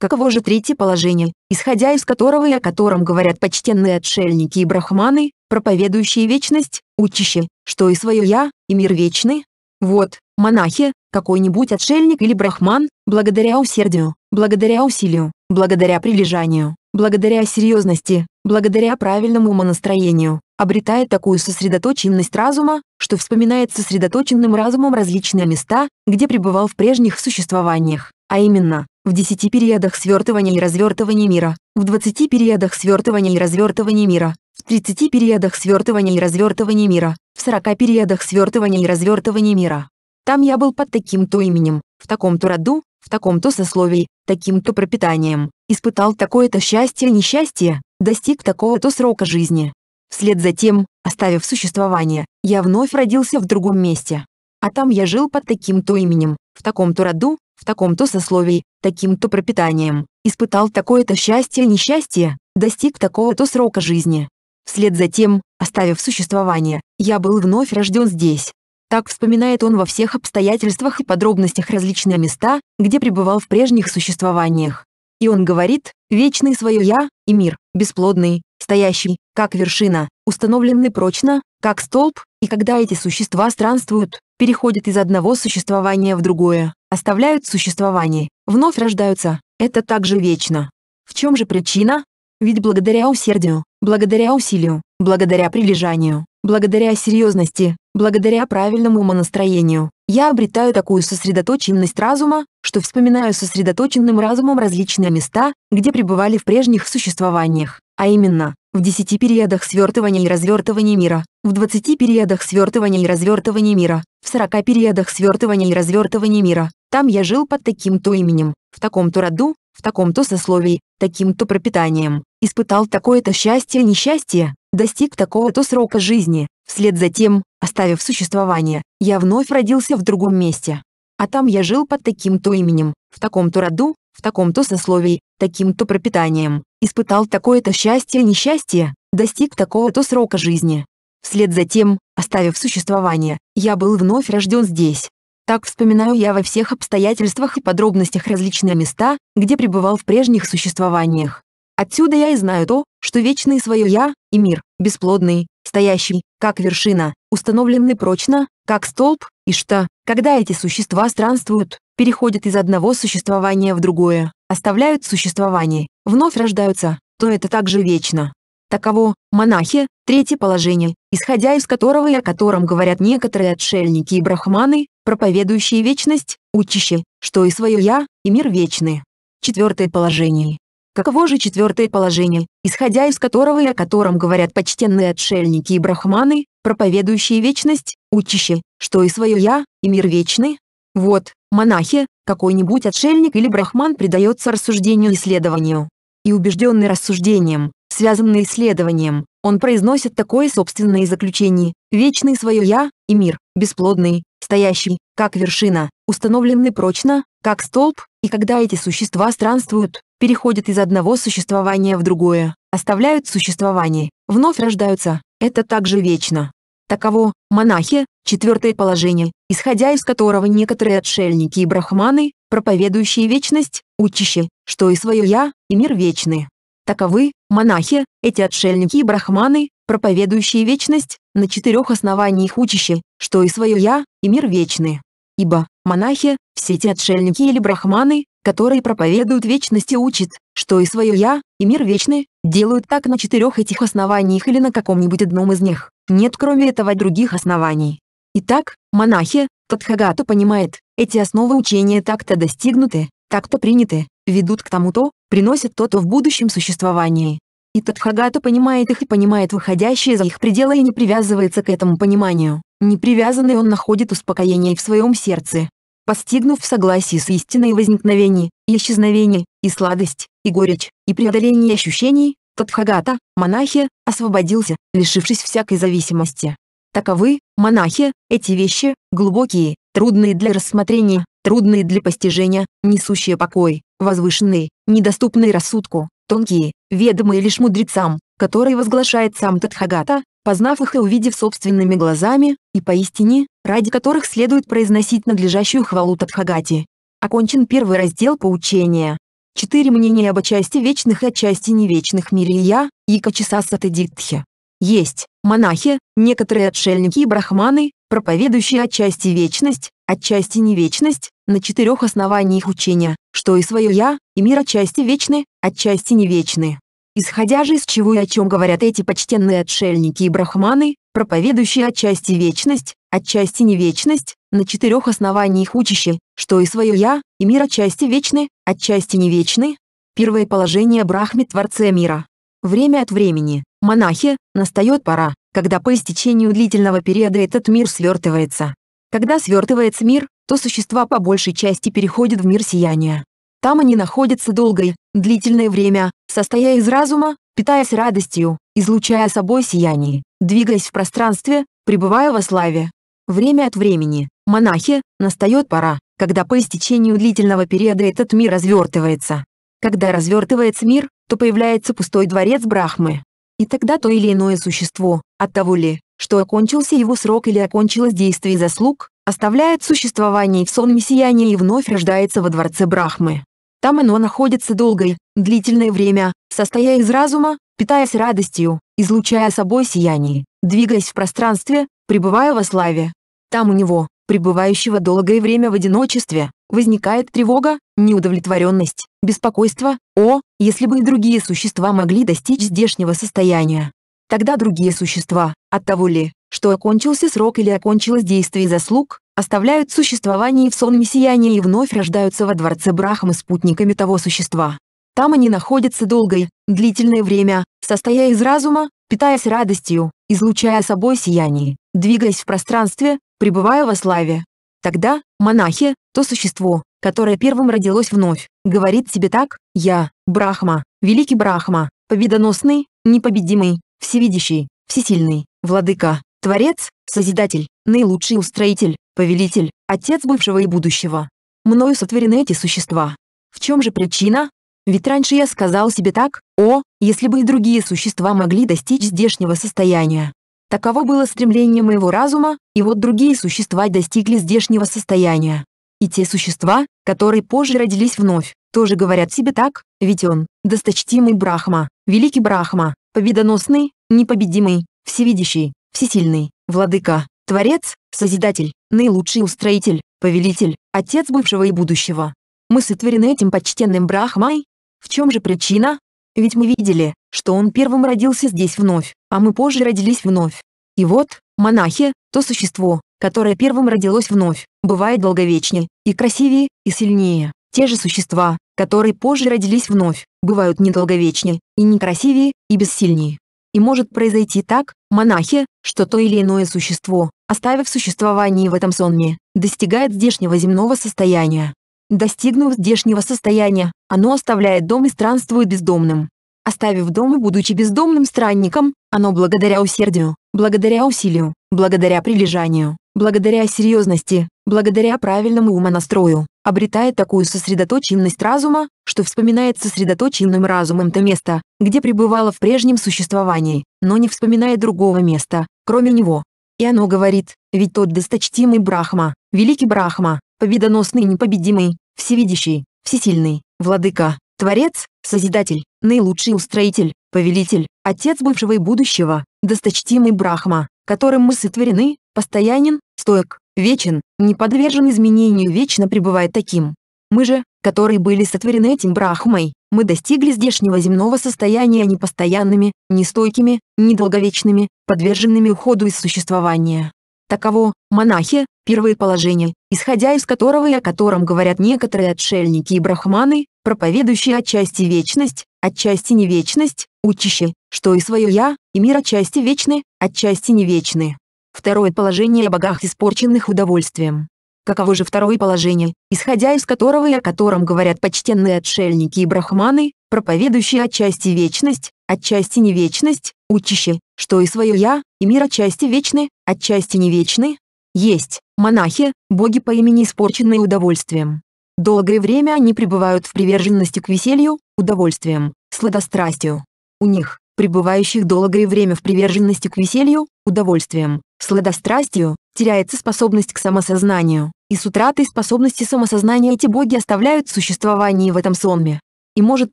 Каково же третье положение, исходя из которого и о котором говорят почтенные отшельники и брахманы, проповедующие вечность, учащие, что и свое «я», и мир вечны? Вот, монахи, какой-нибудь отшельник или брахман, благодаря усердию, благодаря усилию, благодаря прилежанию, благодаря серьезности, благодаря правильному умонастроению, обретает такую сосредоточенность разума, что вспоминает сосредоточенным разумом различные места, где пребывал в прежних существованиях, а именно, в 10 периодах свертывания и развертывания мира, в 20 периодах свертывания и развертывания мира, в 30 периодах свертывания и развертывания мира, в 40 периодах свертывания и развертывания мира. Там я был под таким-то именем, в таком-то роду, в таком-то сословии, таким-то пропитанием, испытал такое-то счастье или несчастье, достиг такого-то срока жизни. Вслед за тем, оставив существование, я вновь родился в другом месте. А там я жил под таким-то именем, в таком-то роду, в таком-то сословии, таким-то пропитанием, испытал такое-то счастье или несчастье, достиг такого-то срока жизни. Вслед за тем, оставив существование, я был вновь рожден здесь, так вспоминает он во всех обстоятельствах и подробностях различные места, где пребывал в прежних существованиях. И он говорит, вечный свое «я» и мир, бесплодный, стоящий, как вершина, установленный прочно, как столб, и когда эти существа странствуют, переходят из одного существования в другое, оставляют существование, вновь рождаются, это также вечно. В чем же причина? Ведь благодаря усердию, благодаря усилию, благодаря прилежанию, Благодаря серьезности, благодаря правильному умонастроению, я обретаю такую сосредоточенность разума, что вспоминаю сосредоточенным разумом различные места, где пребывали в прежних существованиях, а именно, в 10 периодах свертывания и развертывания мира, в 20 периодах свертывания и развертывания мира, в 40 периодах свертывания и развертывания мира. Там я жил под таким-то именем, в таком-то роду, в таком-то сословии, таким-то пропитанием, испытал такое-то счастье-несчастье, достиг такого-то срока жизни, вслед за тем, оставив существование, я вновь родился в другом месте. А там я жил под таким-то именем, в таком-то роду, в таком-то сословии, таким-то пропитанием, испытал такое-то счастье-несчастье, достиг такого-то срока жизни. Вслед за тем, оставив существование, я был вновь рожден здесь. Так вспоминаю я во всех обстоятельствах и подробностях различные места, где пребывал в прежних существованиях. Отсюда я и знаю то, что вечный свое «я» и мир, бесплодный, стоящий, как вершина, установленный прочно, как столб, и что, когда эти существа странствуют, переходят из одного существования в другое, оставляют существование, вновь рождаются, то это также вечно. Таково, монахи, третье положение, исходя из которого и о котором говорят некоторые отшельники и брахманы, проповедующие вечность, учащие, что и свое «я», и мир вечны. Четвертое положение. Каково же четвертое положение, исходя из которого и о котором говорят почтенные отшельники и брахманы, проповедующие вечность, учащие, что и свое «я», и мир вечный? Вот, монахи, какой-нибудь отшельник или брахман предается рассуждению и исследованию. И убежденный рассуждением, связанный исследованием, он произносит такое собственное заключение «вечный свое «я» и мир, бесплодный, стоящий, как вершина, установленный прочно, как столб, и когда эти существа странствуют, переходят из одного существования в другое, оставляют существование, вновь рождаются. Это также вечно. Таково, монахи, четвертое положение, исходя из которого некоторые отшельники и брахманы, проповедующие вечность, учащие, что и свое «я», и мир вечны. Таковы, монахи, эти отшельники и брахманы, проповедующие вечность, на четырех основаниях учащие, что и свое «я», и мир вечны. Ибо, монахи, все эти отшельники или брахманы, который проповедует вечность и учит, что и свое «я», и мир вечны, делают так на четырех этих основаниях или на каком-нибудь одном из них. Нет кроме этого других оснований. Итак, монахи, Тадхагата понимает, эти основы учения так-то достигнуты, так-то приняты, ведут к тому-то, приносят то-то в будущем существовании. И Тадхагата понимает их и понимает выходящие за их пределы и не привязывается к этому пониманию. Не привязанный он находит успокоение в своем сердце, постигнув в согласии с истиной возникновений и исчезновений, и сладость, и горечь, и преодоление ощущений, Тадхагата, монахи, освободился, лишившись всякой зависимости. Таковы, монахи, эти вещи, глубокие, трудные для рассмотрения, трудные для постижения, несущие покой, возвышенные, недоступные рассудку, тонкие, ведомые лишь мудрецам, которые возглашает сам Тадхагата, познав их и увидев собственными глазами, и поистине, ради которых следует произносить надлежащую хвалу Тадхагати. Окончен первый раздел поучения. Четыре мнения об отчасти вечных и отчасти невечных мире Я, и Качасасаты Дитхи. Есть монахи, некоторые отшельники и брахманы, проповедующие отчасти вечность, отчасти невечность, на четырех основаниях учения, что и свое «я», и мир отчасти вечны, отчасти невечны. Исходя же из чего и о чем говорят эти почтенные отшельники и брахманы, проповедующие отчасти вечность, отчасти не вечность, на четырех основаниях учище, что и свое «я», и мир отчасти вечны, отчасти не вечны. Первое положение Брахме Творце мира. Время от времени, монахи, настает пора, когда по истечению длительного периода этот мир свертывается. Когда свертывается мир, то существа по большей части переходят в мир сияния. Там они находятся долгое, длительное время, состоя из разума, питаясь радостью, излучая собой сияние, двигаясь в пространстве, пребывая во славе, Время от времени, монахи, настает пора, когда по истечению длительного периода этот мир развертывается. Когда развертывается мир, то появляется пустой дворец Брахмы. И тогда то или иное существо, от того ли, что окончился его срок или окончилось действие заслуг, оставляет существование в сонме сияния и вновь рождается во дворце Брахмы. Там оно находится долгое, длительное время, состоя из разума, питаясь радостью, излучая собой сияние двигаясь в пространстве, пребывая во славе. Там у него, пребывающего долгое время в одиночестве, возникает тревога, неудовлетворенность, беспокойство. О, если бы и другие существа могли достичь здешнего состояния. Тогда другие существа, от того ли, что окончился срок или окончилось действие заслуг, оставляют существование в сонме сияния и вновь рождаются во дворце Брахмы спутниками того существа. Там они находятся долгое, длительное время, состоя из разума, питаясь радостью, излучая собой сияние, двигаясь в пространстве, пребывая во славе. Тогда, монахи, то существо, которое первым родилось вновь, говорит себе так «Я, Брахма, великий Брахма, победоносный, непобедимый, всевидящий, всесильный, владыка, творец, созидатель, наилучший устроитель, повелитель, отец бывшего и будущего. Мною сотворены эти существа. В чем же причина, ведь раньше я сказал себе так, о, если бы и другие существа могли достичь здешнего состояния. Таково было стремление моего разума, и вот другие существа достигли здешнего состояния. И те существа, которые позже родились вновь, тоже говорят себе так, ведь он, досточтимый Брахма, великий Брахма, победоносный, непобедимый, всевидящий, всесильный, владыка, творец, созидатель, наилучший устроитель, повелитель, отец бывшего и будущего. Мы сотворены этим почтенным Брахмой, в чем же причина? Ведь мы видели, что он первым родился здесь вновь, а мы позже родились вновь. И вот, монахи, то существо, которое первым родилось вновь, бывает долговечнее, и красивее, и сильнее. Те же существа, которые позже родились вновь, бывают недолговечнее, и некрасивее, и бессильнее. И может произойти так, монахи, что то или иное существо, оставив существование в этом сонме, достигает здешнего земного состояния, Достигнув здешнего состояния, оно оставляет дом и странствует бездомным. Оставив дом и будучи бездомным странником, оно благодаря усердию, благодаря усилию, благодаря прилежанию, благодаря серьезности, благодаря правильному умонастрою, обретает такую сосредоточенность разума, что вспоминает сосредоточенным разумом то место, где пребывало в прежнем существовании, но не вспоминает другого места, кроме него. И оно говорит, ведь тот досточтимый Брахма, великий Брахма, победоносный и непобедимый, всевидящий, всесильный, владыка, творец, созидатель, наилучший устроитель, повелитель, отец бывшего и будущего, досточтимый Брахма, которым мы сотворены, постоянен, стоек, вечен, не подвержен изменению вечно пребывает таким. Мы же, которые были сотворены этим Брахмой, мы достигли здешнего земного состояния непостоянными, нестойкими, недолговечными, подверженными уходу из существования таково, монахи, первое положение, исходя из которого и о котором говорят некоторые отшельники и брахманы, проповедующие отчасти вечность, отчасти невечность, учащие, что и свое «я», и мир отчасти вечны, отчасти невечны. Второе положение о богах испорченных удовольствием. Каково же второе положение, исходя из которого и о котором говорят почтенные отшельники и брахманы, проповедующие отчасти вечность, отчасти невечность, учащие, что и свое «я», и мир отчасти вечны, отчасти не вечны, есть, монахи, боги по имени испорченные удовольствием. Долгое время они пребывают в приверженности к веселью, удовольствиям, сладострастию. У них, пребывающих долгое время в приверженности к веселью, удовольствиям, сладострастию, теряется способность к самосознанию, и с утратой способности самосознания эти боги оставляют существование в этом сонме. И может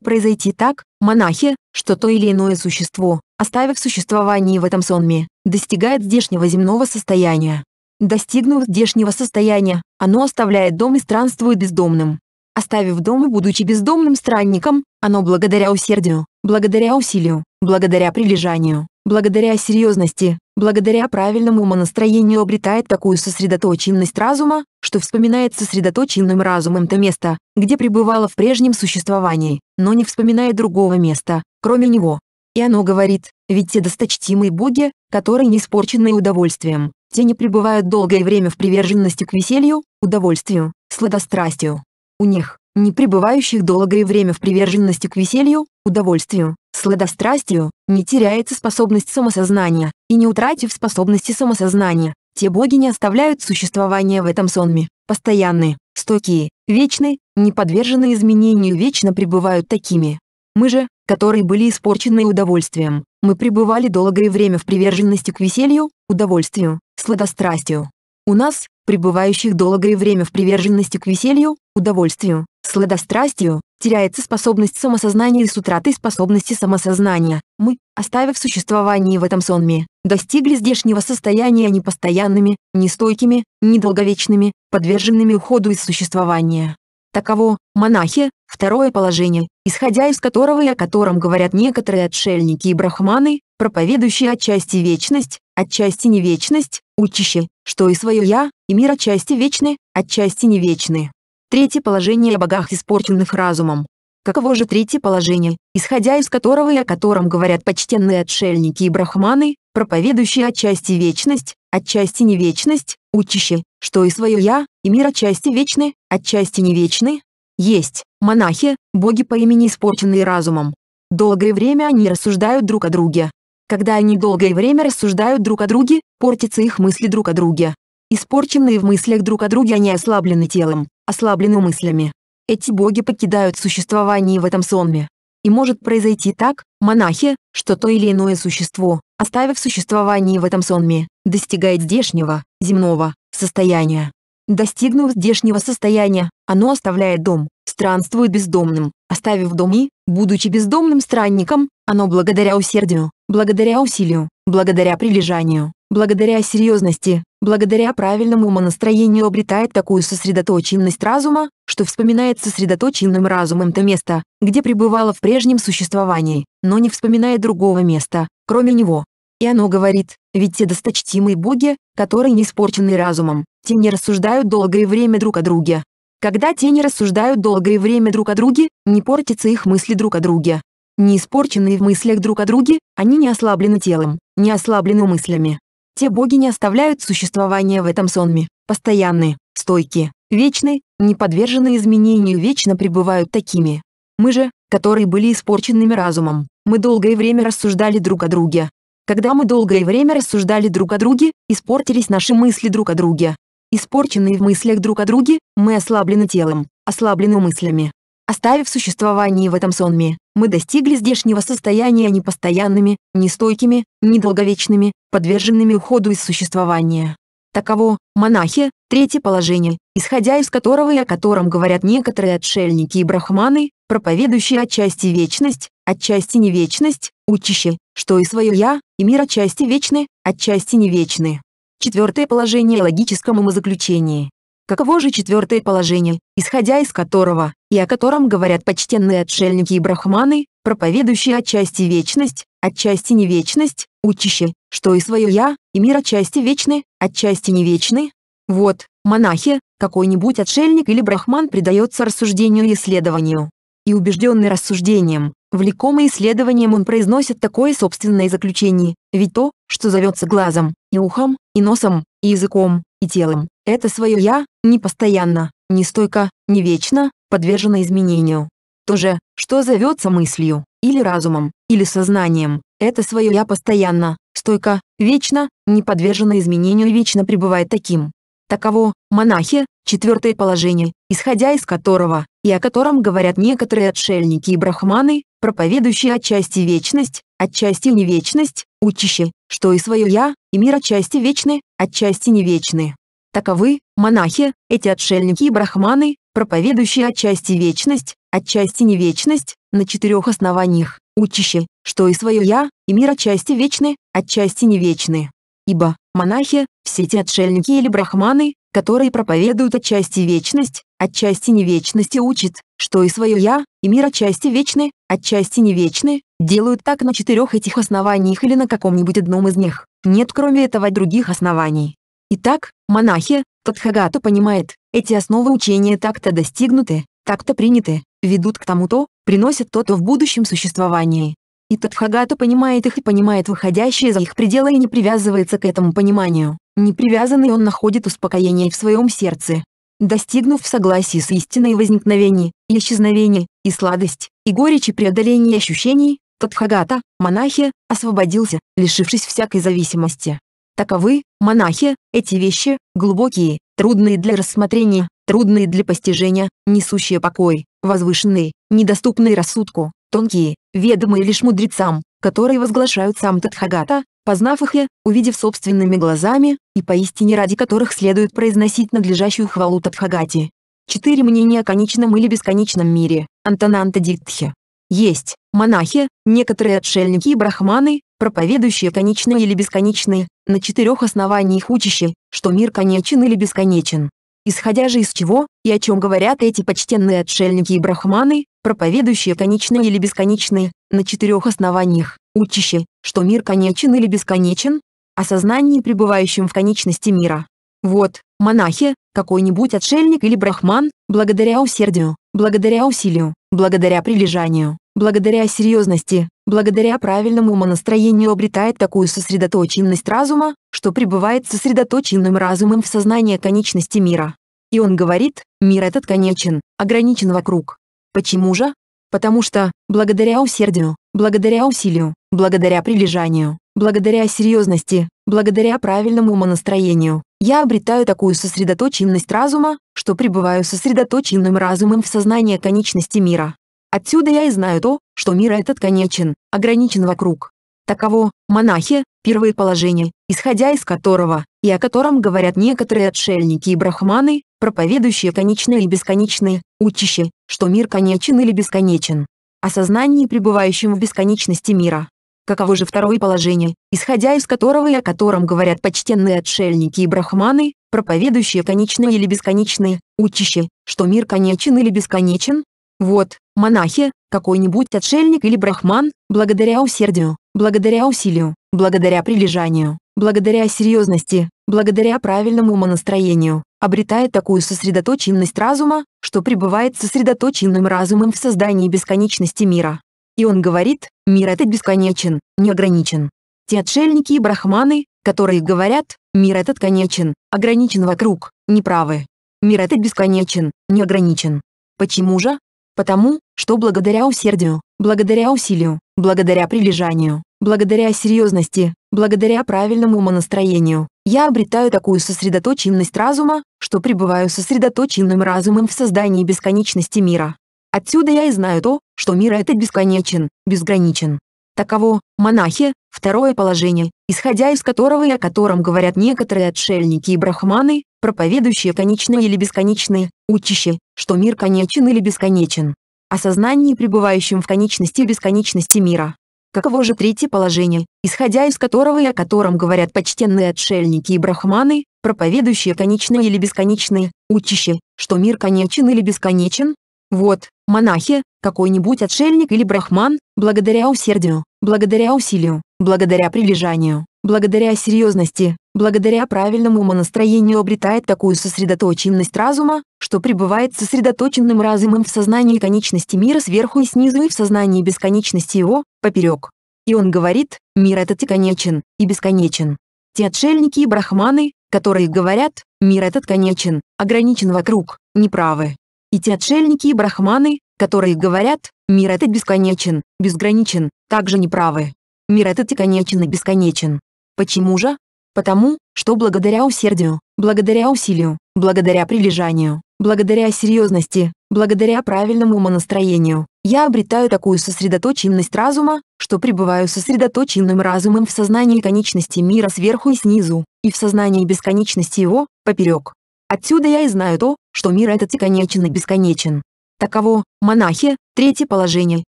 произойти так, монахи, что то или иное существо, оставив существование в этом сонме, достигает здешнего земного состояния. Достигнув здешнего состояния, оно оставляет дом и странствует бездомным. Оставив дом и будучи бездомным странником, оно благодаря усердию, благодаря усилию, благодаря прилежанию, благодаря серьезности, благодаря правильному умонастроению обретает такую сосредоточенность разума, что вспоминает сосредоточенным разумом то место, где пребывало в прежнем существовании, но не вспоминая другого места, кроме него, и оно говорит, ведь те досточтимые боги, которые не испорчены удовольствием, те не пребывают долгое время в приверженности к веселью, удовольствию, сладострастию. У них, не пребывающих долгое время в приверженности к веселью, удовольствию, сладострастию, не теряется способность самосознания, и не утратив способности самосознания, те боги не оставляют существования в этом сонме, постоянные, стойкие, вечные, не подверженные изменению вечно пребывают такими, мы же, которые были испорчены удовольствием, мы пребывали долгое время в приверженности к веселью, удовольствию, сладострастию. У нас, пребывающих долгое время в приверженности к веселью, удовольствию, сладострастию, теряется способность самосознания и с утратой способности самосознания. Мы, оставив существование в этом сонме, достигли здешнего состояния непостоянными, нестойкими, недолговечными, подверженными уходу из существования. Таково, монахи, второе положение, исходя из которого и о котором говорят некоторые отшельники и брахманы, проповедующие отчасти вечность, отчасти невечность, учащие, что и свое «я», и мир отчасти вечны, отчасти невечны. Третье положение о богах, испорченных разумом. Каково же третье положение, исходя из которого и о котором говорят почтенные отшельники и брахманы, проповедующие отчасти вечность, отчасти невечность, учащие, что и свое «я», и мир отчасти вечны, отчасти невечны? Есть, монахи, боги по имени испорченные разумом. Долгое время они рассуждают друг о друге. Когда они долгое время рассуждают друг о друге, портятся их мысли друг о друге. Испорченные в мыслях друг о друге они ослаблены телом, ослаблены мыслями. Эти боги покидают существование в этом сонме. И может произойти так, монахи, что то или иное существо, оставив существование в этом сонме, достигает здешнего, земного, состояния. Достигнув здешнего состояния, оно оставляет дом, странствует бездомным, оставив дом и, будучи бездомным странником, оно благодаря усердию, благодаря усилию, благодаря прилежанию, благодаря серьезности, благодаря правильному умонастроению обретает такую сосредоточенность разума, что вспоминает сосредоточенным разумом то место, где пребывало в прежнем существовании, но не вспоминает другого места, кроме него. И оно говорит, ведь те досточтимые боги, которые не испорчены разумом, те не рассуждают долгое время друг о друге. Когда те не рассуждают долгое время друг о друге, не портятся их мысли друг о друге. Не испорченные в мыслях друг о друге, они не ослаблены телом, не ослаблены мыслями, те боги не оставляют существования в этом сонме. постоянные, стойкие, вечные, не подверженные изменению, вечно пребывают такими. Мы же, которые были испорченными разумом, мы долгое время рассуждали друг о друге. Когда мы долгое время рассуждали друг о друге, испортились наши мысли друг о друге. Испорченные в мыслях друг о друге, мы ослаблены телом, ослаблены мыслями. Оставив существование в этом сонме, мы достигли здешнего состояния непостоянными, нестойкими, недолговечными, подверженными уходу из существования. Таково, монахи, третье положение, исходя из которого и о котором говорят некоторые отшельники и брахманы, проповедующие отчасти вечность, отчасти невечность, учащие, что и свое «я», и мир отчасти вечны, отчасти невечны. Четвертое положение о логическом умозаключении, Каково же четвертое положение, исходя из которого, и о котором говорят почтенные отшельники и брахманы, проповедующие отчасти вечность, отчасти невечность, учище, что и свое «я», и мир отчасти вечны, отчасти невечны? Вот, монахи, какой-нибудь отшельник или брахман предается рассуждению и исследованию. И убежденный рассуждением, влекомый исследованием он произносит такое собственное заключение, ведь то, что зовется глазом, и ухом, и носом, и языком, и телом. Это свое «я» не постоянно, не стойко, не вечно, подвержено изменению. То же, что зовется мыслью, или разумом, или сознанием, это свое «я» постоянно, стойко, вечно, не подвержено изменению и вечно пребывает таким. Таково, монахи, четвертое положение, исходя из которого, и о котором говорят некоторые отшельники и брахманы, проповедующие отчасти вечность, отчасти невечность, учащие, что и свое «я», и мир отчасти вечны, отчасти невечны. Таковы, монахи, эти отшельники и брахманы, проповедующие отчасти вечность, отчасти невечность, на четырех основаниях, учащие, что и свое «я», и мир отчасти вечны, отчасти невечны. Ибо, Монахи – все те отшельники или брахманы, которые проповедуют отчасти вечность, отчасти невечности учат, что и свое «я», и мир отчасти вечны, отчасти невечны, делают так на четырех этих основаниях или на каком-нибудь одном из них. Нет кроме этого других оснований. Итак, монахи, Тадхагата понимает, эти основы учения так-то достигнуты, так-то приняты, ведут к тому-то, приносят то-то в будущем существовании. И Тадхагата понимает их и понимает выходящие за их пределы и не привязывается к этому пониманию. Непривязанный он находит успокоение в своем сердце. Достигнув в согласии с истиной возникновений, и исчезновений, и сладость, и горечь и преодоление ощущений, Тадхагата, монахи, освободился, лишившись всякой зависимости. Таковы, монахи, эти вещи, глубокие, трудные для рассмотрения, трудные для постижения, несущие покой возвышенные, недоступные рассудку, тонкие, ведомые лишь мудрецам, которые возглашают сам Тадхагата, познав их и, увидев собственными глазами, и поистине ради которых следует произносить надлежащую хвалу Тадхагате. Четыре мнения о конечном или бесконечном мире, Антананта Дитхи. Есть, монахи, некоторые отшельники и брахманы, проповедующие конечные или бесконечные, на четырех основаниях учащие, что мир конечен или бесконечен, Исходя же из чего, и о чем говорят эти почтенные отшельники и брахманы, проповедующие конечные или бесконечные, на четырех основаниях, учащие, что мир конечен или бесконечен, о сознании пребывающем в конечности мира. Вот, монахи, какой-нибудь отшельник или брахман, благодаря усердию, благодаря усилию, благодаря прилежанию, благодаря серьезности, благодаря правильному умонастроению обретает такую сосредоточенность разума, что пребывает сосредоточенным разумом в сознании конечности мира. И он говорит, мир этот конечен, ограничен вокруг. Почему же? Потому что, благодаря усердию, благодаря усилию, благодаря прилежанию, благодаря серьезности, благодаря правильному умонастроению, я обретаю такую сосредоточенность разума, что пребываю сосредоточенным разумом в сознании конечности мира. Отсюда я и знаю то, что мир этот конечен, ограничен вокруг. Таково, монахи, первое положение, исходя из которого, и о котором говорят некоторые отшельники и брахманы, проповедующие конечное и бесконечное, учащие, что мир конечен или бесконечен. осознание сознании, в бесконечности мира. Каково же второе положение, исходя из которого и о котором говорят почтенные отшельники и брахманы, проповедующие конечное или бесконечное, учащие, что мир конечен или бесконечен, вот, монахи, какой-нибудь отшельник или брахман, благодаря усердию, благодаря усилию, благодаря прилежанию, благодаря серьезности, благодаря правильному умонастроению, обретает такую сосредоточенность разума, что пребывает сосредоточенным разумом в создании бесконечности мира. И он говорит, мир этот бесконечен, неограничен. Те отшельники и брахманы, которые говорят, мир этот конечен, ограничен вокруг, неправы. Мир этот бесконечен, неограничен. Почему же, Потому, что благодаря усердию, благодаря усилию, благодаря прилежанию, благодаря серьезности, благодаря правильному умонастроению, я обретаю такую сосредоточенность разума, что пребываю сосредоточенным разумом в создании бесконечности мира. Отсюда я и знаю то, что мир этот бесконечен, безграничен, Таково, монахи, второе положение, исходя из которого и о котором говорят некоторые отшельники и брахманы, проповедующие конечное или бесконечное, учащие, что мир конечен или бесконечен. осознание сознании в конечности и бесконечности мира. Каково же третье положение, исходя из которого и о котором говорят почтенные отшельники и брахманы, проповедующие конечное или бесконечное, учащие, что мир конечен или бесконечен, вот, монахи, какой-нибудь отшельник или брахман, благодаря усердию, благодаря усилию, благодаря прилежанию, благодаря серьезности, благодаря правильному умонастроению обретает такую сосредоточенность разума, что пребывает сосредоточенным разумом в сознании конечности мира сверху и снизу и в сознании бесконечности его, поперек. И он говорит, мир этот и конечен, и бесконечен. Те отшельники и брахманы, которые говорят, мир этот конечен, ограничен вокруг, неправы. И те отшельники и брахманы, которые говорят, мир этот бесконечен, безграничен, также неправы. Мир этот и конечен и бесконечен. Почему же? Потому, что благодаря усердию, благодаря усилию, благодаря прилежанию, благодаря серьезности, благодаря правильному умонастроению, я обретаю такую сосредоточенность разума, что пребываю сосредоточенным разумом в сознании конечности мира сверху и снизу, и в сознании бесконечности его, поперек. Отсюда я и знаю то, что мир этот и конечен и бесконечен. Таково, монахи, третье положение,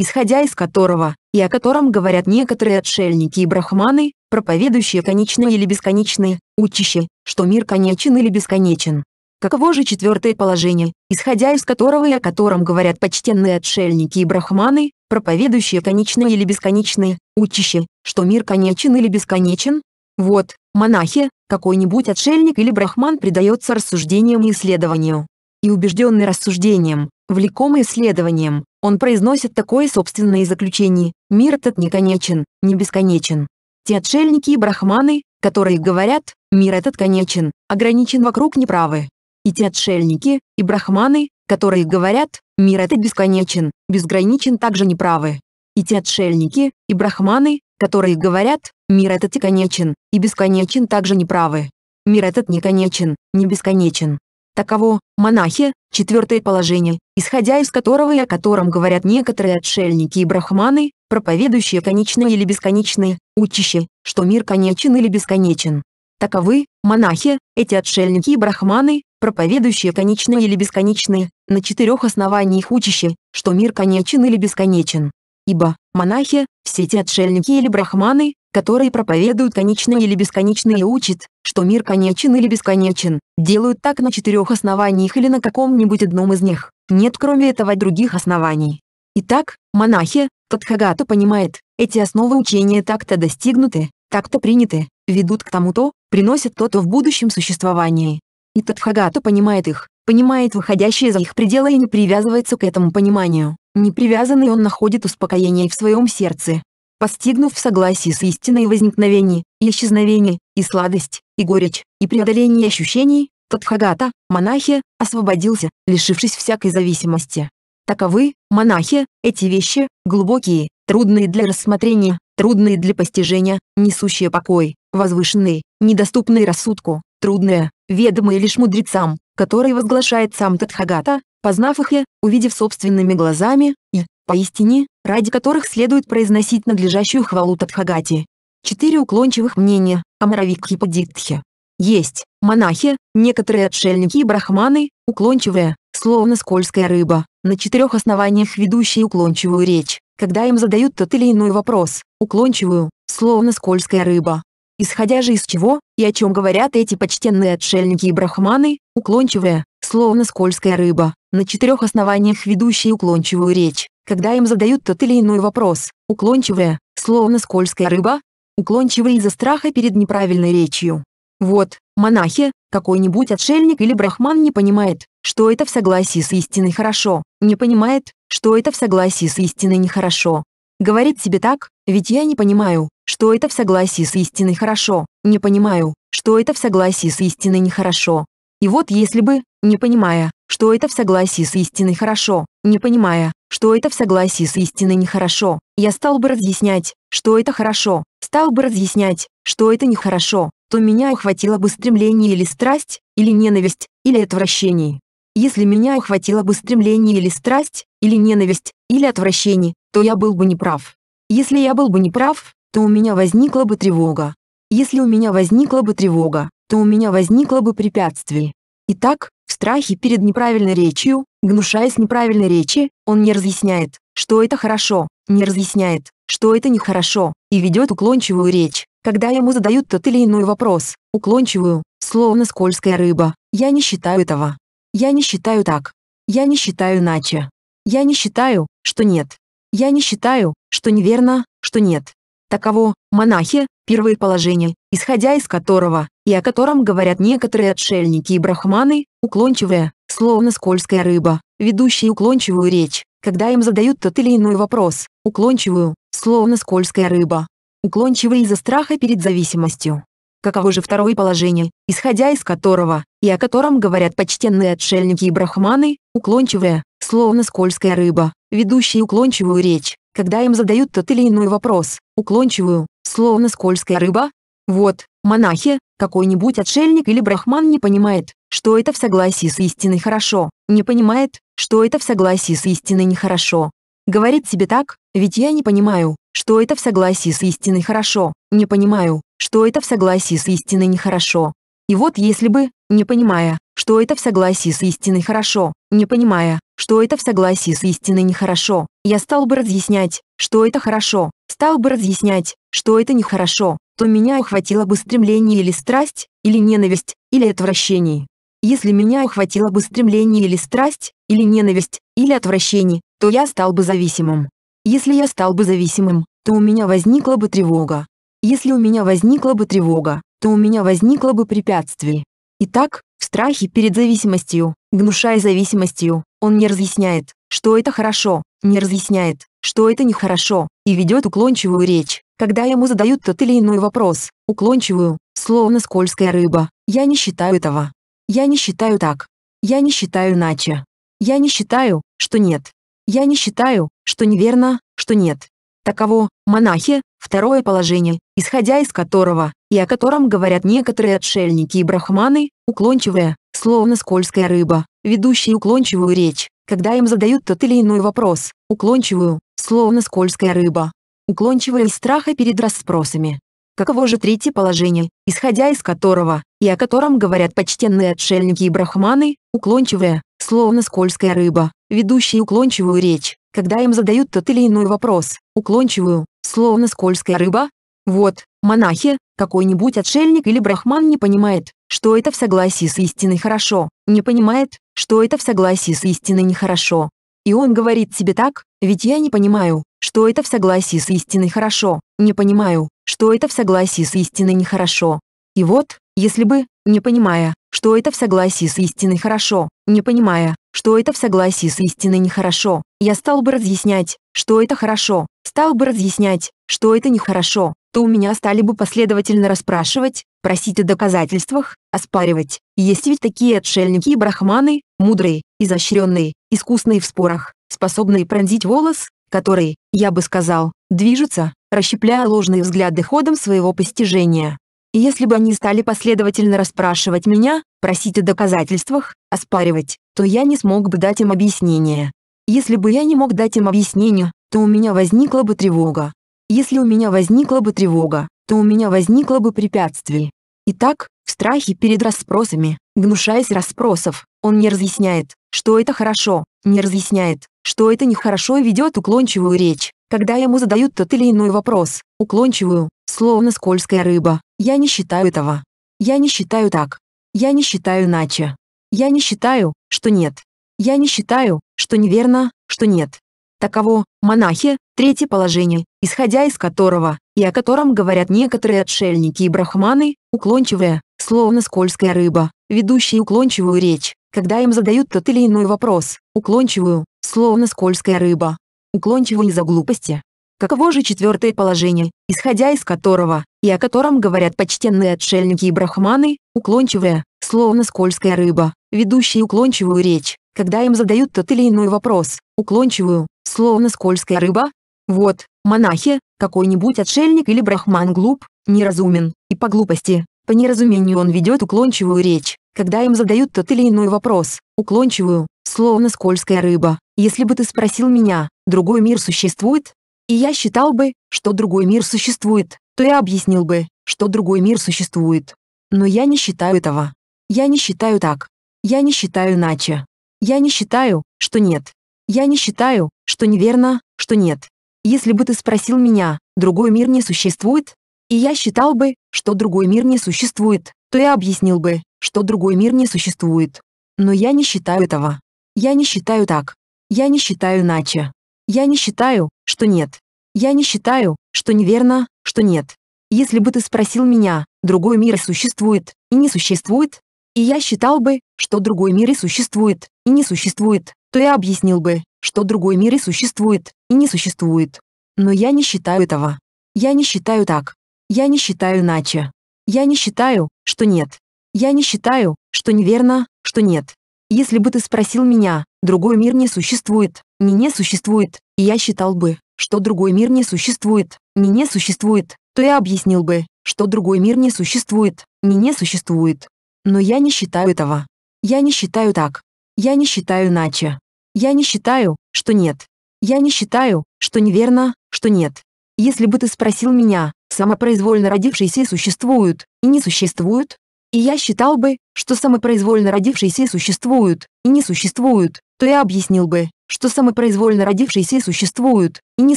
исходя из которого, и о котором говорят некоторые отшельники и брахманы, проповедующие конечные или бесконечные, учащие, что мир конечен или бесконечен. Каково же четвертое положение, исходя из которого и о котором говорят почтенные отшельники и брахманы, проповедующие конечные или бесконечные, учащие, что мир конечен или бесконечен? Вот, монахи, какой-нибудь отшельник или брахман предается рассуждениям и исследованию. И убежденный рассуждением, влеком исследованием, он произносит такое собственное заключение «Мир этот не конечен, не бесконечен». Те отшельники и брахманы, которые говорят «Мир этот конечен, ограничен вокруг неправы». И те отшельники, и брахманы, которые говорят «Мир этот бесконечен, безграничен также неправы». И те отшельники, и брахманы, которые говорят Мир этот конечен, и бесконечен также неправы. Мир этот не конечен, не бесконечен. Таково, монахи, четвертое положение, исходя из которого и о котором говорят некоторые отшельники и брахманы, проповедующие конечные или бесконечные, учащие, что мир конечен или бесконечен. Таковы, монахи, эти отшельники и брахманы, проповедующие конечные или бесконечные, на четырех основаниях учащие, что мир конечен или бесконечен. Ибо, монахи, все эти отшельники или брахманы, которые проповедуют конечное или бесконечное и учат, что мир конечен или бесконечен, делают так на четырех основаниях или на каком-нибудь одном из них. Нет кроме этого других оснований. Итак, монахи, Тадхагата понимает, эти основы учения так-то достигнуты, так-то приняты, ведут к тому-то, приносят то-то в будущем существовании. И Тадхагата понимает их, понимает выходящие за их пределы и не привязывается к этому пониманию. Не привязанный он находит успокоение в своем сердце, постигнув в согласии с истиной возникновение, и исчезновение, и сладость, и горечь, и преодоление ощущений, Тадхагата, монахи, освободился, лишившись всякой зависимости. Таковы, монахи, эти вещи, глубокие, трудные для рассмотрения, трудные для постижения, несущие покой, возвышенные, недоступные рассудку, трудные, ведомые лишь мудрецам, которые возглашает сам Тадхагата, познав их и, увидев собственными глазами, и, поистине, ради которых следует произносить надлежащую хвалу Тадхагати. Четыре уклончивых мнения о Маравикхе Падитхе. Есть монахи, некоторые отшельники и брахманы, уклончивые, словно скользкая рыба, на четырех основаниях ведущие уклончивую речь, когда им задают тот или иной вопрос, уклончивую, словно скользкая рыба. Исходя же из чего и о чем говорят эти почтенные отшельники и брахманы, уклончивые, словно скользкая рыба, на четырех основаниях ведущие уклончивую речь, когда им задают тот или иной вопрос, уклончивая, словно скользкая рыба, уклончивая из-за страха перед неправильной речью. Вот, монахи, какой-нибудь отшельник или брахман не понимает, что это в согласии с истиной хорошо, не понимает, что это в согласии с истиной нехорошо. Говорит себе так, ведь я не понимаю, что это в согласии с истиной хорошо, не понимаю, что это в согласии с истиной нехорошо. И вот если бы, не понимая, что это в согласии с истиной хорошо, не понимая, что это в согласии с истиной нехорошо. Я стал бы разъяснять, что это хорошо, стал бы разъяснять, что это нехорошо, то меня охватило бы стремление или страсть, или ненависть, или отвращение. Если меня охватило бы стремление или страсть, или ненависть, или отвращение, то я был бы неправ. Если я был бы неправ, то у меня возникла бы тревога. Если у меня возникла бы тревога, то у меня возникло бы препятствие. Итак, в страхе перед неправильной речью, гнушаясь неправильной речи, он не разъясняет, что это хорошо, не разъясняет, что это нехорошо, и ведет уклончивую речь. Когда ему задают тот или иной вопрос, уклончивую, словно скользкая рыба, я не считаю этого. Я не считаю так. Я не считаю иначе. Я не считаю, что нет. Я не считаю, что неверно, что нет. Таково, монахи, первое положение, исходя из которого, и о котором говорят некоторые отшельники и брахманы, уклончивая, словно скользкая рыба, ведущие уклончивую речь, когда им задают тот или иной вопрос, уклончивую, словно скользкая рыба, уклончивая из-за страха перед зависимостью. Каково же второе положение, исходя из которого, и о котором говорят почтенные отшельники и брахманы, уклончивая, словно скользкая рыба, ведущие уклончивую речь, когда им задают тот или иной вопрос, уклончивую, словно скользкая рыба? Вот, монахи, какой-нибудь отшельник или брахман не понимает, что это в согласии с истиной хорошо, не понимает, что это в согласии с истиной нехорошо. Говорит себе так, ведь я не понимаю, что это в согласии с истиной хорошо, не понимаю, что это в согласии с истиной нехорошо. И вот если бы, не понимая, что это в согласии с истиной хорошо, не понимая, что это в согласии с истиной нехорошо, я стал бы разъяснять, что это хорошо, стал бы разъяснять, что это нехорошо, то меня охватило бы стремление или страсть, или ненависть, или отвращение. Если меня охватило бы стремление или страсть, или ненависть, или отвращение, то я стал бы зависимым. Если я стал бы зависимым, то у меня возникла бы тревога. Если у меня возникла бы тревога, то у меня возникло бы препятствие. Итак, в страхе перед зависимостью, гнушая зависимостью, он не разъясняет, что это хорошо, не разъясняет, что это нехорошо, и ведет уклончивую речь когда ему задают тот или иной вопрос, уклончивую, словно скользкая рыба. Я не считаю этого. Я не считаю так. Я не считаю иначе. Я не считаю, что нет. Я не считаю, что неверно, что нет. Таково, монахи, второе положение, исходя из которого, и о котором говорят некоторые отшельники и брахманы, уклончивая, словно скользкая рыба, ведущие уклончивую речь, когда им задают тот или иной вопрос, уклончивую, словно скользкая рыба, уклончивая из страха перед расспросами. Каково же третье положение, исходя из которого, и о котором говорят почтенные отшельники и брахманы, уклончивая, словно скользкая рыба, ведущие уклончивую речь, когда им задают тот или иной вопрос, уклончивую, словно скользкая рыба? Вот, монахи, какой-нибудь отшельник или брахман не понимает, что это в согласии с истиной хорошо, не понимает, что это в согласии с истиной нехорошо. И он говорит себе так, ведь я не понимаю, что это в согласии с истиной хорошо, не понимаю, что это в согласии с истиной нехорошо. И вот, если бы, не понимая, что это в согласии с истиной хорошо, не понимая, что это в согласии с истиной нехорошо, я стал бы разъяснять, что это хорошо, стал бы разъяснять, что это нехорошо, то у меня стали бы последовательно расспрашивать, просить о доказательствах, оспаривать. Есть ведь такие отшельники и брахманы, мудрые, изощренные, искусные в спорах, способные пронзить волос, который, я бы сказал, движется, расщепляя ложные взгляды ходом своего постижения. Если бы они стали последовательно расспрашивать меня, просить о доказательствах, оспаривать, то я не смог бы дать им объяснение. Если бы я не мог дать им объяснение, то у меня возникла бы тревога. Если у меня возникла бы тревога, то у меня возникло бы препятствие. Итак, в страхе перед расспросами, гнушаясь расспросов, он не разъясняет, что это хорошо, не разъясняет, что это нехорошо и ведет уклончивую речь. Когда ему задают тот или иной вопрос, уклончивую, словно скользкая рыба, я не считаю этого. Я не считаю так. Я не считаю иначе. Я не считаю, что нет. Я не считаю, что неверно, что нет. Таково, монахи, третье положение, исходя из которого, и о котором говорят некоторые отшельники и брахманы, уклончивая, словно скользкая рыба, ведущие уклончивую речь, когда им задают тот или иной вопрос, уклончивую, словно скользкая рыба, уклончива из-за глупости. Каково же четвертое положение, исходя из которого, и о котором говорят почтенные отшельники и брахманы, уклончивая, словно скользкая рыба, ведущие уклончивую речь, когда им задают тот или иной вопрос, уклончивую, словно скользкая рыба? Вот, монахи, какой-нибудь отшельник или брахман глуп, неразумен, и по глупости, по неразумению он ведет уклончивую речь, когда им задают тот или иной вопрос, уклончивую, словно скользкая рыба. Если бы ты спросил меня, другой мир существует? И я считал бы, что другой мир существует, то я объяснил бы, что другой мир существует. Но я не считаю этого. Я не считаю так. Я не считаю иначе. Я не считаю, что нет. Я не считаю, что неверно, что нет. Если бы ты спросил меня, другой мир не существует, и я считал бы, что другой мир не существует, то я объяснил бы, что другой мир не существует. Но я не считаю этого. Я не считаю так. Я не считаю иначе. Я не считаю, что нет. Я не считаю, что неверно, что нет. Если бы ты спросил меня, другой мир существует и не существует, и я считал бы, что другой мир и существует, и не существует, то я объяснил бы, что другой мир и существует, и не существует. Но я не считаю этого. Я не считаю так. Я не считаю иначе. Я не считаю, что нет. Я не считаю, что неверно, что нет. Если бы ты спросил меня, другой мир не существует, не не существует, и я считал бы, что другой мир не существует, не не существует, то я объяснил бы, что другой мир не существует, не не существует. Но я не считаю этого. Я не считаю так. Я не считаю иначе. Я не считаю, что нет. Я не считаю, что неверно, что нет. Если бы ты спросил меня, самопроизвольно родившиеся существуют и не существуют, и я считал бы, что самопроизвольно родившиеся существуют и не существуют, то я объяснил бы, что самопроизвольно родившиеся существуют и не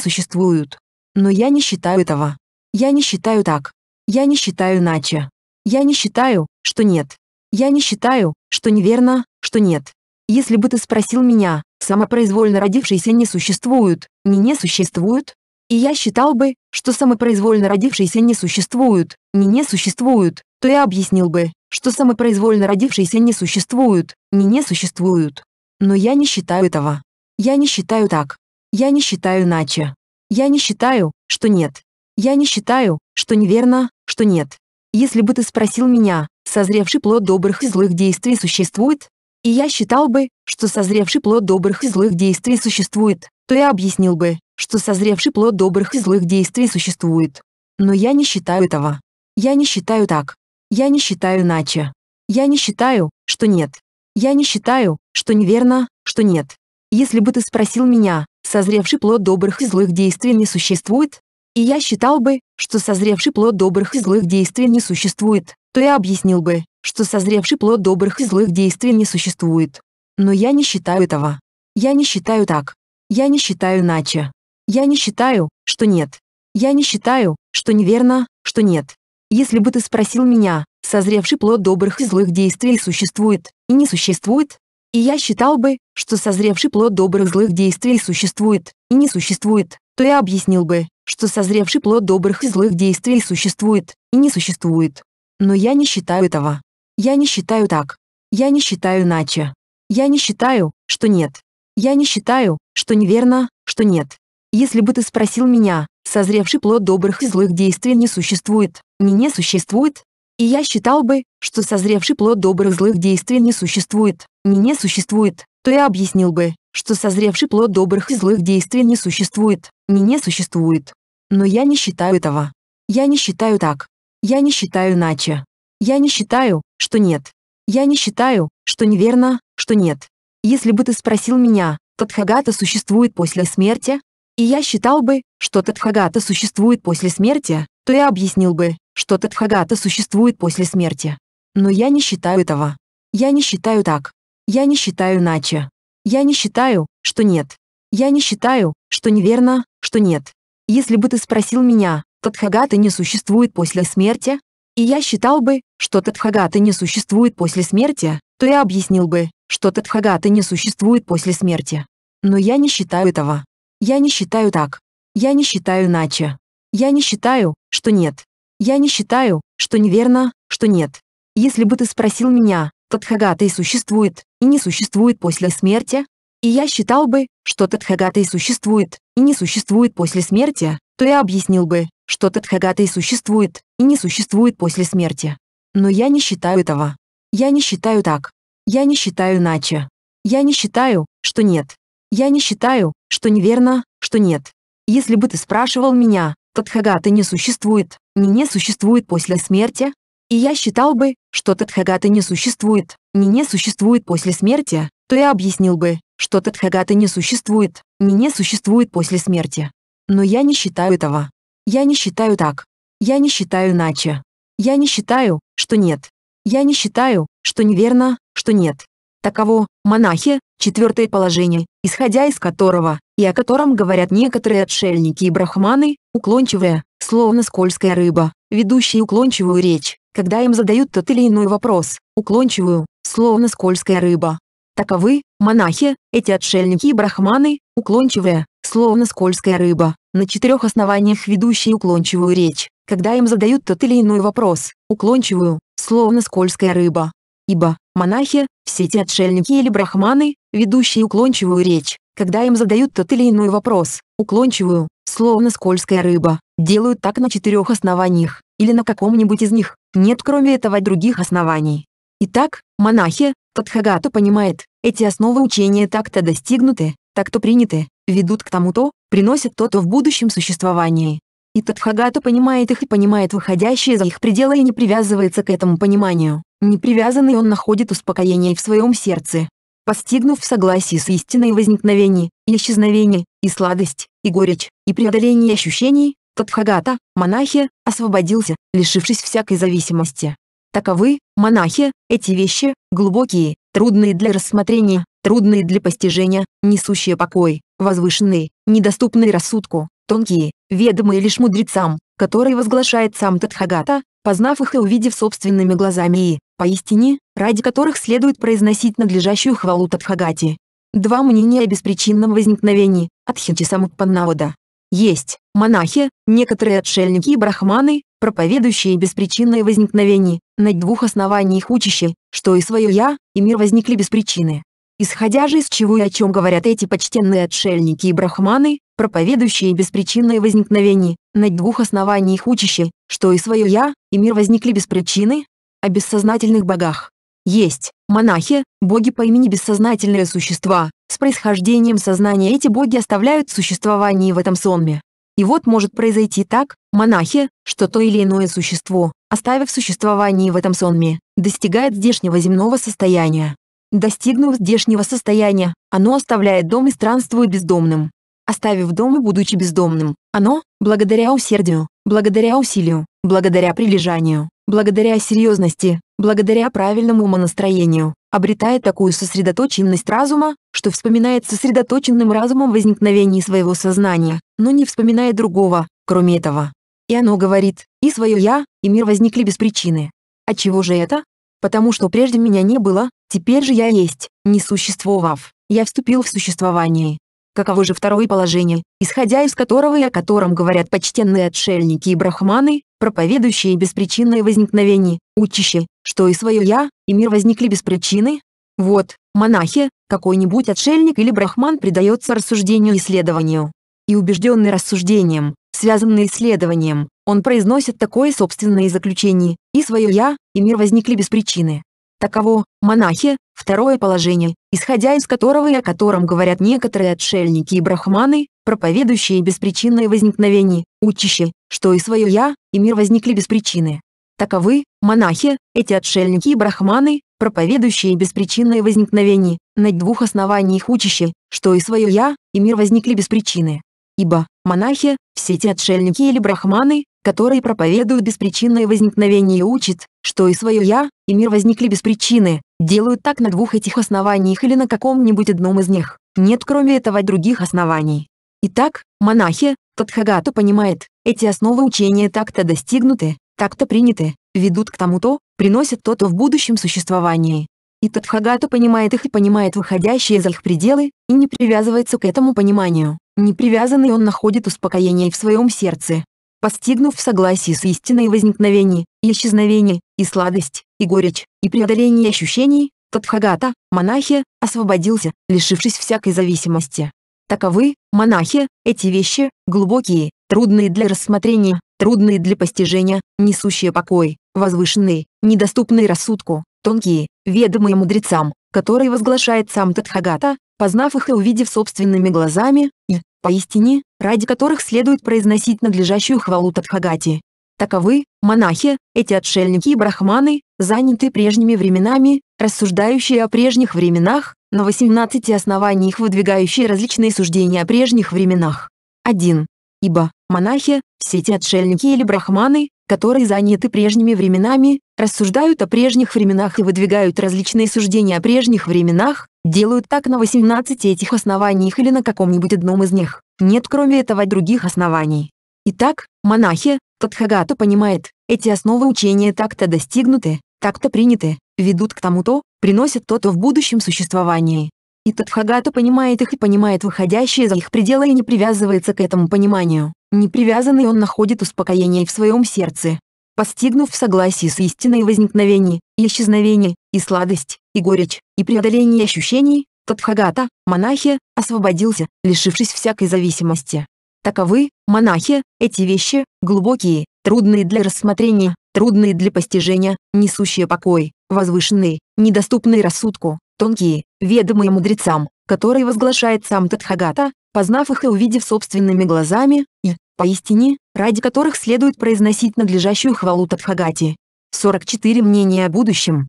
существуют. Но я не считаю этого. Я не считаю так. Я не считаю иначе. Я не считаю, что нет. Я не считаю, что неверно, что нет. Если бы ты спросил меня, самопроизвольно родившиеся не существуют, не не существуют, и я считал бы, что самопроизвольно родившиеся не существуют, не не существуют, то я объяснил бы, что самопроизвольно родившиеся не существуют, не не существуют. Но я не считаю этого. Я не считаю так. Я не считаю иначе. Я не считаю, что нет. Я не считаю, что неверно, что нет. Если бы ты спросил меня, созревший плод добрых и злых действий существует? И я считал бы, что созревший плод добрых и злых действий существует, то я объяснил бы, что созревший плод добрых и злых действий существует. Но я не считаю этого. Я не считаю так. Я не считаю иначе. Я не считаю, что нет. Я не считаю, что неверно, что нет. Если бы ты спросил меня, созревший плод добрых и злых действий не существует, и я считал бы, что созревший плод добрых и злых действий не существует, то я объяснил бы, что созревший плод добрых и злых действий не существует. Но я не считаю этого. Я не считаю так. Я не считаю иначе. Я не считаю, что нет. Я не считаю, что неверно, что нет. Если бы ты спросил меня, созревший плод добрых и злых действий существует и не существует, и я считал бы, что созревший плод добрых и злых действий существует и не существует, то я объяснил бы, что созревший плод добрых и злых действий существует и не существует. Но я не считаю этого. Я не считаю так. Я не считаю иначе. Я не считаю, что нет. Я не считаю, что неверно, что нет. Если бы ты спросил меня, созревший плод добрых и злых действий не существует, дни не существует, и я считал бы, что созревший плод добрых злых действий не существует, не не существует, то я объяснил бы, что созревший плод добрых и злых действий не существует, не не существует. Но я не считаю этого. Я не считаю так. Я не считаю иначе. Я не считаю, что нет. Я не считаю, что неверно, что нет. Если бы ты спросил меня, Тадхагата существует после смерти, и я считал бы, что Тадхагата существует после смерти, то я объяснил бы, что Тадхагата существует после смерти. Но я не считаю этого. Я не считаю так. Я не считаю иначе. Я не считаю, что нет. Я не считаю, что неверно, что нет. Если бы ты спросил меня, Тадхагата не существует после смерти, и я считал бы, что Тадхагата не существует после смерти, то я объяснил бы, что Тадхагата не существует после смерти. Но я не считаю этого. Я не считаю так. Я не считаю иначе. Я не считаю, что нет. Я не считаю, что неверно, что нет. Если бы ты спросил меня, тадхагата и существует и не существует после смерти, и я считал бы, что тадхагата и существует и не существует после смерти, то я объяснил бы, что тадхагата и существует и не существует после смерти. Но я не считаю этого. Я не считаю так. Я не считаю иначе. Я не считаю, что нет. Я не считаю, что неверно, что нет. Если бы ты спрашивал меня, тадхагата не существует не существует после смерти, и я считал бы, что Тадхагата не существует, не существует после смерти, то я объяснил бы, что Тадхагата не существует, не существует после смерти. Но я не считаю этого. Я не считаю так. Я не считаю иначе. Я не считаю, что нет. Я не считаю, что неверно, что нет. Таково, монахи, четвертое положение, исходя из которого, и о котором говорят некоторые отшельники и брахманы, уклончивые, словно скользкая рыба, ведущий уклончивую речь, когда им задают тот или иной вопрос, уклончивую, словно скользкая рыба. Таковы, монахи, эти отшельники и брахманы, уклончивая, словно скользкая рыба, на четырех основаниях ведущие уклончивую речь, когда им задают тот или иной вопрос, уклончивую, словно скользкая рыба. Ибо, монахи, все эти отшельники или брахманы, ведущие уклончивую речь, когда им задают тот или иной вопрос, уклончивую, словно скользкая рыба, Делают так на четырех основаниях, или на каком-нибудь из них, нет кроме этого других оснований. Итак, монахи, Тадхагата понимает, эти основы учения так-то достигнуты, так-то приняты, ведут к тому-то, приносят то-то в будущем существовании. И Тадхагата понимает их и понимает выходящие за их пределы и не привязывается к этому пониманию. Не привязанный он находит успокоение в своем сердце. Постигнув в согласии с истиной возникновение, и исчезновение, и сладость, и горечь, и преодоление ощущений, Тадхагата, монахи, освободился, лишившись всякой зависимости. Таковы, монахи, эти вещи, глубокие, трудные для рассмотрения, трудные для постижения, несущие покой, возвышенные, недоступные рассудку, тонкие, ведомые лишь мудрецам, которые возглашает сам Тадхагата, познав их и увидев собственными глазами и, поистине, ради которых следует произносить надлежащую хвалу Тадхагате. Два мнения о беспричинном возникновении, Адхичи Самапаннавада, есть монахи, некоторые отшельники и брахманы, проповедующие беспричинное возникновение, на двух основаниях учащие, что и свое «я», и мир возникли без причины. Исходя же из чего и о чем говорят эти почтенные отшельники и брахманы, проповедующие беспричинное возникновение, на двух основаниях учащие, что и свое «я», и мир возникли без причины, о бессознательных богах. Есть монахи, боги по имени бессознательные существа, с происхождением сознания эти боги оставляют существование в этом сонме. И вот может произойти так, монахи, что то или иное существо, оставив существование в этом сонме, достигает здешнего земного состояния. Достигнув здешнего состояния, оно оставляет дом и странствует бездомным. Оставив дом и будучи бездомным, оно, благодаря усердию, благодаря усилию, благодаря прилежанию, благодаря серьезности, благодаря правильному умонастроению, обретает такую сосредоточенность разума, что вспоминает сосредоточенным разумом возникновение своего сознания, но не вспоминает другого, кроме этого. И оно говорит, и свое «я», и мир возникли без причины. А чего же это? Потому что прежде меня не было, теперь же я есть, не существовав. Я вступил в существование. Каково же второе положение, исходя из которого и о котором говорят почтенные отшельники и брахманы, проповедующие беспричинное возникновение, учище, что и свое «я», и мир возникли без причины? Вот, монахи, какой-нибудь отшельник или брахман предается рассуждению и исследованию. И убежденный рассуждением, связанный исследованием, он произносит такое собственное заключение, и свое «я», и мир возникли без причины. Таково, монахи, второе положение, исходя из которого и о котором говорят некоторые отшельники и брахманы, проповедующие беспричинное возникновение, учище, что и свое «я», и мир возникли без причины. Таковы, монахи, эти отшельники и брахманы, проповедующие беспричинное возникновение, на двух основаниях учащие, что и свое «я», и мир возникли без причины. Ибо, монахи, все эти отшельники или брахманы, которые проповедуют беспричинное возникновение и учат, что и свое «я», и мир возникли без причины, делают так на двух этих основаниях или на каком-нибудь одном из них. Нет кроме этого других оснований. Итак, монахи, Тадхагата понимает, эти основы учения так-то достигнуты, так-то приняты, ведут к тому-то, приносят то-то в будущем существовании. И Тадхагата понимает их и понимает выходящие за их пределы, и не привязывается к этому пониманию. Не привязанный он находит успокоение в своем сердце. Постигнув в согласии с истиной возникновение, и исчезновение, и сладость, и горечь, и преодоление ощущений, Тадхагата, монахи, освободился, лишившись всякой зависимости. Таковы, монахи, эти вещи, глубокие, трудные для рассмотрения, трудные для постижения, несущие покой, возвышенные, недоступные рассудку, тонкие, ведомые мудрецам, которые возглашает сам Тадхагата, познав их и увидев собственными глазами, и, поистине, ради которых следует произносить надлежащую хвалу Тадхагате. Таковы, монахи, эти отшельники и брахманы, заняты прежними временами, рассуждающие о прежних временах, на 18 основаниях выдвигающие различные суждения о прежних временах. 1. Ибо, монахи, все те отшельники или брахманы, которые заняты прежними временами, рассуждают о прежних временах и выдвигают различные суждения о прежних временах, делают так на 18 этих основаниях или на каком-нибудь одном из них. Нет кроме этого других оснований. Итак, монахи, Тадхагата понимает, эти основы учения так-то достигнуты, так-то приняты, ведут к тому-то, приносят то-то в будущем существовании. И Тадхагата понимает их и понимает выходящие за их пределы и не привязывается к этому пониманию. Непривязанный он находит успокоение в своем сердце. Постигнув в согласии с истиной возникновение, и исчезновение, и сладость, и горечь, и преодоление ощущений, Тадхагата, монахи, освободился, лишившись всякой зависимости. Таковы, монахи, эти вещи, глубокие, трудные для рассмотрения, трудные для постижения, несущие покой, возвышенные, недоступные рассудку, тонкие, ведомые мудрецам, которые возглашает сам Тадхагата, познав их и увидев собственными глазами, и, поистине, ради которых следует произносить надлежащую хвалу Тадхагате. 44 мнения о будущем,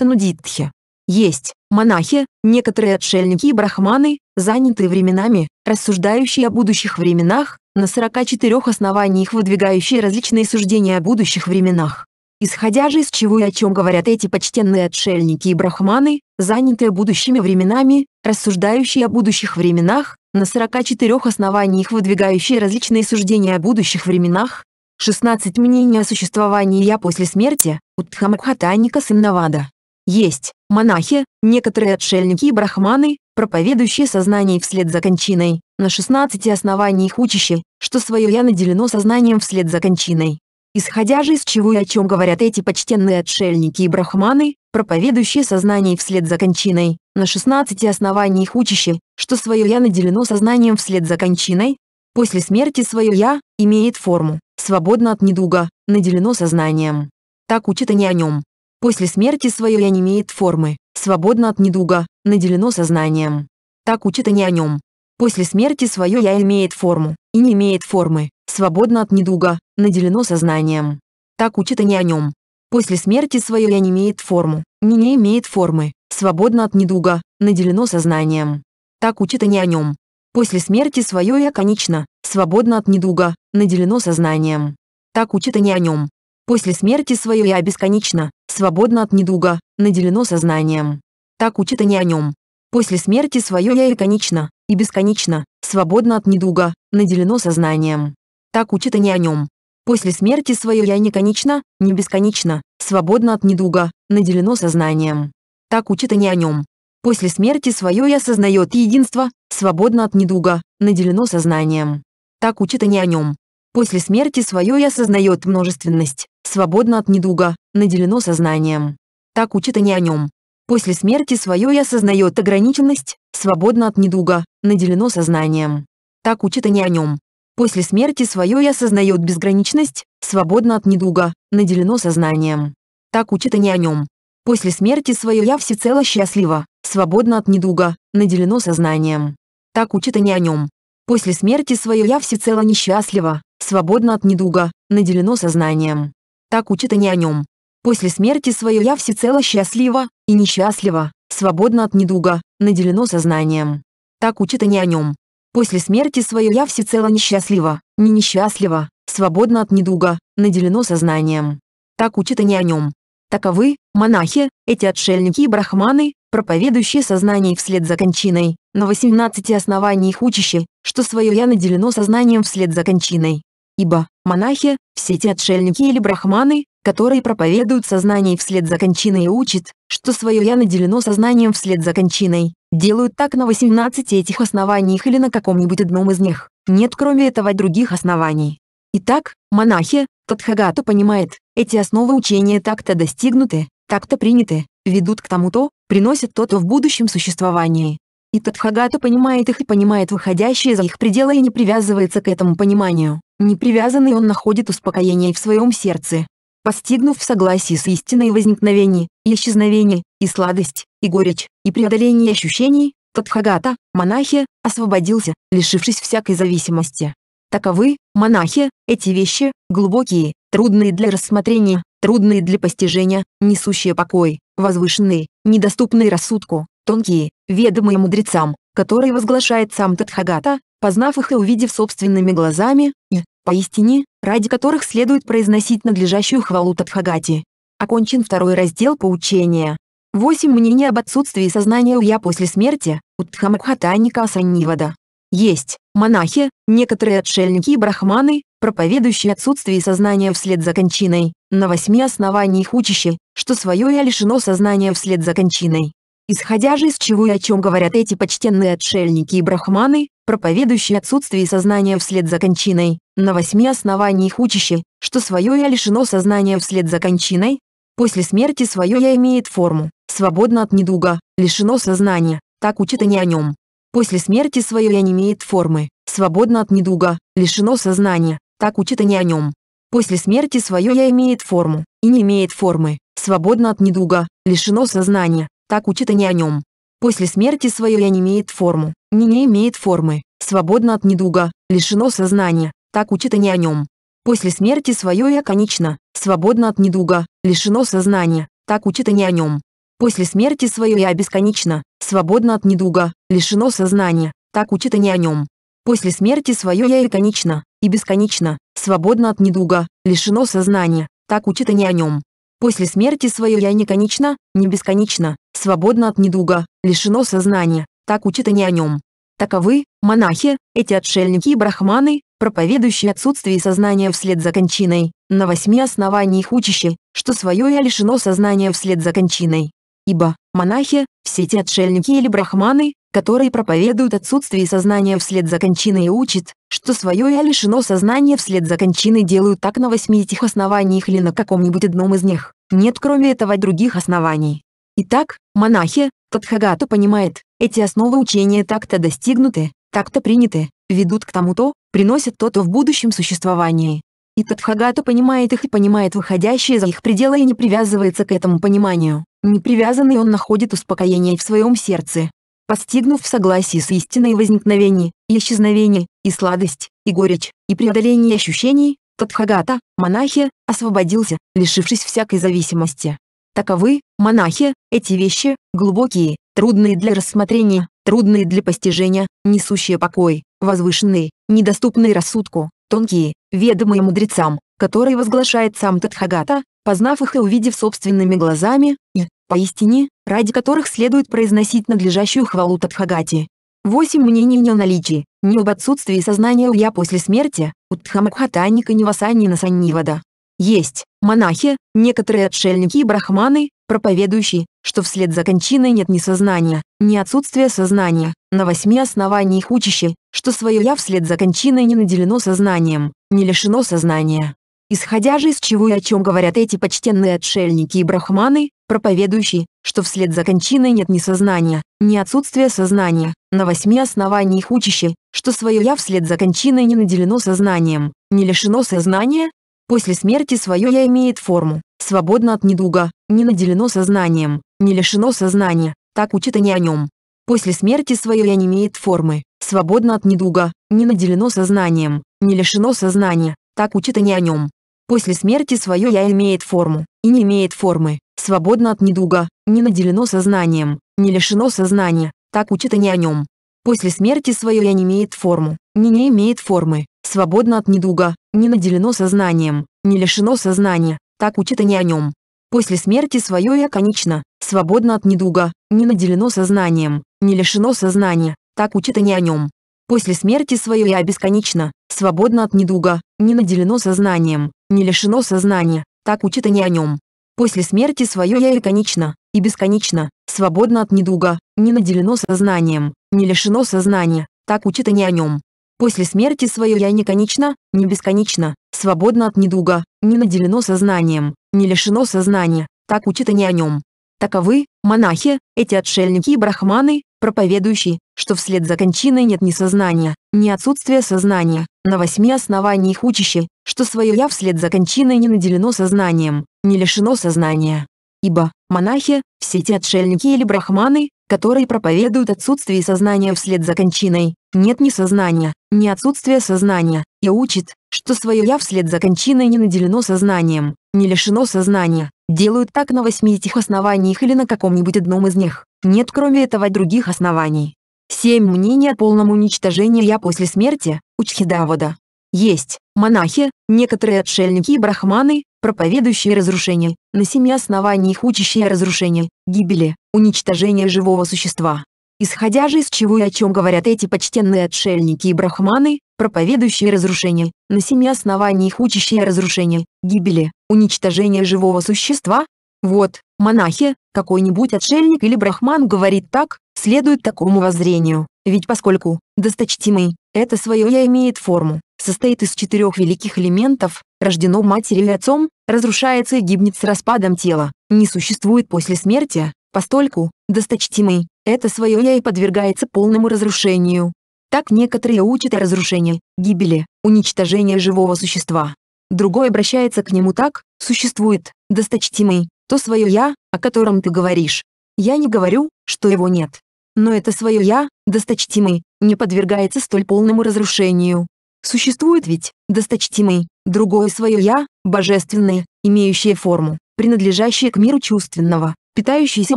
нудитхи. Есть, монахи, некоторые отшельники и брахманы, занятые временами, рассуждающие о будущих временах, на 44 основаниях выдвигающие различные суждения о будущих временах. Исходя же из чего и о чем говорят эти почтенные отшельники и брахманы, занятые будущими временами, рассуждающие о будущих временах, на 44 основаниях выдвигающие различные суждения о будущих временах, 16 мнений о существовании «я» после смерти, у Тхамакхатаника Сыннавада. Есть монахи, некоторые отшельники и брахманы, проповедующие сознание вслед за кончиной, на 16 основаниях учащие, что свое «я» наделено сознанием вслед за кончиной. Исходя же из чего и о чем говорят эти почтенные отшельники и брахманы, проповедующие сознание вслед за кончиной, на 16 основаниях учащие, что свое «я» наделено сознанием вслед за кончиной, после смерти свое «я» имеет форму, свободно от недуга, наделено сознанием. Так учат они о нем. После смерти свое «я» не имеет формы, свободно от недуга, наделено сознанием. Так учат они о нем. После смерти свое «я» имеет форму, и не имеет формы, свободно от недуга, наделено сознанием. Так учит и не о нем. После смерти свое я не имеет форму, не не имеет формы, свободно от недуга, наделено сознанием. Так учит и не о нем. После смерти свое я конечно, свободно от недуга, наделено сознанием. Так учит и не о нем. После смерти свое я бесконечно, свободно от недуга, наделено сознанием. Так учит и не о нем. После смерти свое я и иконично, и бесконечно, свободно от недуга, наделено сознанием так учит и не о нем. После смерти свое «я» не конечно, не бесконечно, свободно от недуга, наделено сознанием. Так учит и не о нем. После смерти свое «я» сознает единство, свободно от недуга, наделено сознанием. Так учит и не о нем. После смерти свое «я» сознает множественность, свободно от недуга, наделено сознанием. Так учит и не о нем. После смерти свое «я» сознает ограниченность, свободно от недуга, наделено сознанием. Так учит и не о нем. После смерти свое «я» сознает безграничность, свободно от недуга, наделено сознанием. Так учат не о нем. После смерти свое «я» всецело счастливо, свободно от недуга, наделено сознанием. Так учат не о нем. После смерти свое «я» всецело несчастливо, свободно от недуга, наделено сознанием. Так учат не о нем. После смерти свое «я» всецело счастливо и несчастливо, свободно от недуга, наделено сознанием. Так учат не о нем. После смерти свое я всецело несчастлива, не несчастлива, свободна от недуга, наделено сознанием. Так учат они о нем. Таковы, монахи, эти отшельники и брахманы, проповедующие сознание вслед за кончиной, на 18 основаниях учащие, что свое «я» наделено сознанием вслед за кончиной. Ибо, монахи, все эти отшельники или брахманы, который проповедует сознание вслед за кончиной и учит, что свое «я» наделено сознанием вслед за кончиной, делают так на 18 этих основаниях или на каком-нибудь одном из них. Нет кроме этого других оснований. Итак, монахи, Тадхагата понимает, эти основы учения так-то достигнуты, так-то приняты, ведут к тому-то, приносят то-то в будущем существовании. И Тадхагата понимает их и понимает выходящие за их пределы и не привязывается к этому пониманию. Непривязанный он находит успокоение в своем сердце, постигнув в согласии с истиной возникновение, и исчезновение, и сладость, и горечь, и преодоление ощущений, Тадхагата, монахи, освободился, лишившись всякой зависимости. Таковы, монахи, эти вещи, глубокие, трудные для рассмотрения, трудные для постижения, несущие покой, возвышенные, недоступные рассудку, тонкие, ведомые мудрецам, которые возглашает сам Тадхагата, познав их и увидев собственными глазами, и, поистине, ради которых следует произносить надлежащую хвалу Тадхагати. Окончен второй раздел поучения. 8 мнений об отсутствии сознания у я после смерти, Уттхамакхатаника Саннивада. Есть, монахи, некоторые отшельники и брахманы, проповедующие отсутствие сознания вслед за кончиной, на восьми основаниях учащие, что свое я лишено сознания вслед за кончиной. Исходя же из чего и о чем говорят эти почтенные отшельники и брахманы, проповедующие отсутствие сознания вслед за кончиной, на восьми основаниях учащие, что свое я лишено сознания вслед за кончиной, после смерти свое я имеет форму, свободно от недуга, лишено сознания, так учат они о нем. После смерти свое я не имеет формы, свободно от недуга, лишено сознания, так учат они о нем. После смерти свое я имеет форму, и не имеет формы, свободно от недуга, лишено сознания, так учит и не о нем. После смерти свое «я» не имеет форму, «не» не имеет формы, свободно от недуга, лишено сознания, так учит и не о нем. После смерти свое «я» конечно, свободно от недуга, лишено сознания, так учит и не о нем. После смерти свое «я» бесконечно, свободно от недуга, лишено сознания, так учит и не о нем. После смерти свое «я» и иконично, и бесконечно, свободно от недуга, лишено сознания, так учит и не о нем. После смерти свое я не конечно, не бесконечно, свободно от недуга, лишено сознания, так учат они о нем. Таковы, монахи, эти отшельники и брахманы, проповедующие отсутствие сознания вслед за кончиной, на восьми основаниях учащие, что свое я лишено сознания вслед за кончиной. Ибо, монахи, все эти отшельники или брахманы, которые проповедуют отсутствие сознания вслед за кончиной и учат, что свое «я» лишено сознания вслед за кончиной делают так на восьми этих основаниях или на каком-нибудь одном из них. Нет кроме этого других оснований. Итак, монахи, Тадхагата понимает, эти основы учения так-то достигнуты, так-то приняты, ведут к тому-то, приносят то-то в будущем существовании. И Тадхагата понимает их и понимает выходящие за их пределы и не привязывается к этому пониманию. Не привязанный он находит успокоение в своем сердце, постигнув в согласии с истиной возникновение, и исчезновение, и сладость, и горечь, и преодоление ощущений, Тадхагата, монахи, освободился, лишившись всякой зависимости. Таковы, монахи, эти вещи, глубокие, трудные для рассмотрения, трудные для постижения, несущие покой, возвышенные, недоступные рассудку, тонкие, ведомые мудрецам, которые возглашает сам Тадхагата, познав их и увидев собственными глазами, и, поистине, ради которых следует произносить надлежащую хвалу Тадхагати. 8 мнений не о наличии, не об отсутствии сознания у «я» после смерти, у Тхамабхатаника Невасани Насаннивада. Есть монахи, некоторые отшельники и брахманы, проповедующие, что вслед за кончиной нет ни сознания, ни отсутствия сознания, на восьми основаниях учащие, что свое «я» вслед за кончиной не наделено сознанием, не лишено сознания. Исходя же из чего и о чем говорят эти почтенные отшельники и брахманы, проповедующий, что вслед за кончиной нет ни сознания, ни отсутствия сознания, на восьми основаниях учащий, что свое «я» вслед за кончиной не наделено сознанием, не лишено сознания, после смерти свое «я» имеет форму, свободно от недуга, не наделено сознанием, не лишено сознания, так учат они о нем. После смерти свое «я» не имеет формы, свободно от недуга, не наделено сознанием, не лишено сознания, так учат они о нем. После смерти свое «я» имеет форму, и не имеет формы, свободно от недуга, не наделено сознанием, не лишено сознания, так учит они о нем. После смерти свое я не имеет форму, не не имеет формы, свободно от недуга, не наделено сознанием, не лишено сознания, так учит они о нем. После смерти свое я конечно, свободно от недуга, не наделено сознанием, не лишено сознания, так учит они о нем. После смерти свое я а бесконечно, свободно от недуга, не наделено сознанием, не лишено сознания, так учит они о нем. После смерти свое я иконично, и бесконечно, свободно от недуга, не наделено сознанием, не лишено сознания, так учит и не о нем. После смерти свое я не конечно, не бесконечно, свободно от недуга, не наделено сознанием, не лишено сознания, так учит и не о нем. Таковы, монахи, эти отшельники и брахманы, проповедующие, что вслед за кончиной нет ни сознания, ни отсутствия сознания, на восьми основаниях учащий, что свое «я» вслед за кончиной не наделено сознанием, не лишено сознания. Ибо, монахи, все те отшельники или брахманы, которые проповедуют отсутствие сознания вслед за кончиной, нет ни сознания, ни отсутствия сознания, и учат, что свое «я» вслед за кончиной не наделено сознанием, не лишено сознания, делают так на восьми этих основаниях или на каком-нибудь одном из них. Нет кроме этого других оснований. Семь мнений о полном уничтожении я после смерти, Учхидавада. Есть монахи, некоторые отшельники и брахманы, проповедующие разрушение, на семи основаниях учащие разрушение, гибели, уничтожение живого существа. Исходя же из чего и о чем говорят эти почтенные отшельники и брахманы, проповедующие разрушение, на семи основаниях учащие разрушение, гибели, уничтожение живого существа, вот, монахи, какой-нибудь отшельник или брахман говорит так, следует такому воззрению, ведь поскольку, досточтимый, это свое «я» имеет форму, состоит из четырех великих элементов, рождено матерью и отцом, разрушается и гибнет с распадом тела, не существует после смерти, постольку, досточтимый, это свое «я» и подвергается полному разрушению. Так некоторые учат о разрушении, гибели, уничтожении живого существа. Другой обращается к нему так, существует, досточтимый, то свое «я», о котором ты говоришь. Я не говорю, что его нет. Но это свое «я», досточтимый, не подвергается столь полному разрушению. Существует ведь, досточтимый, другое свое «я», божественное, имеющее форму, принадлежащее к миру чувственного, питающееся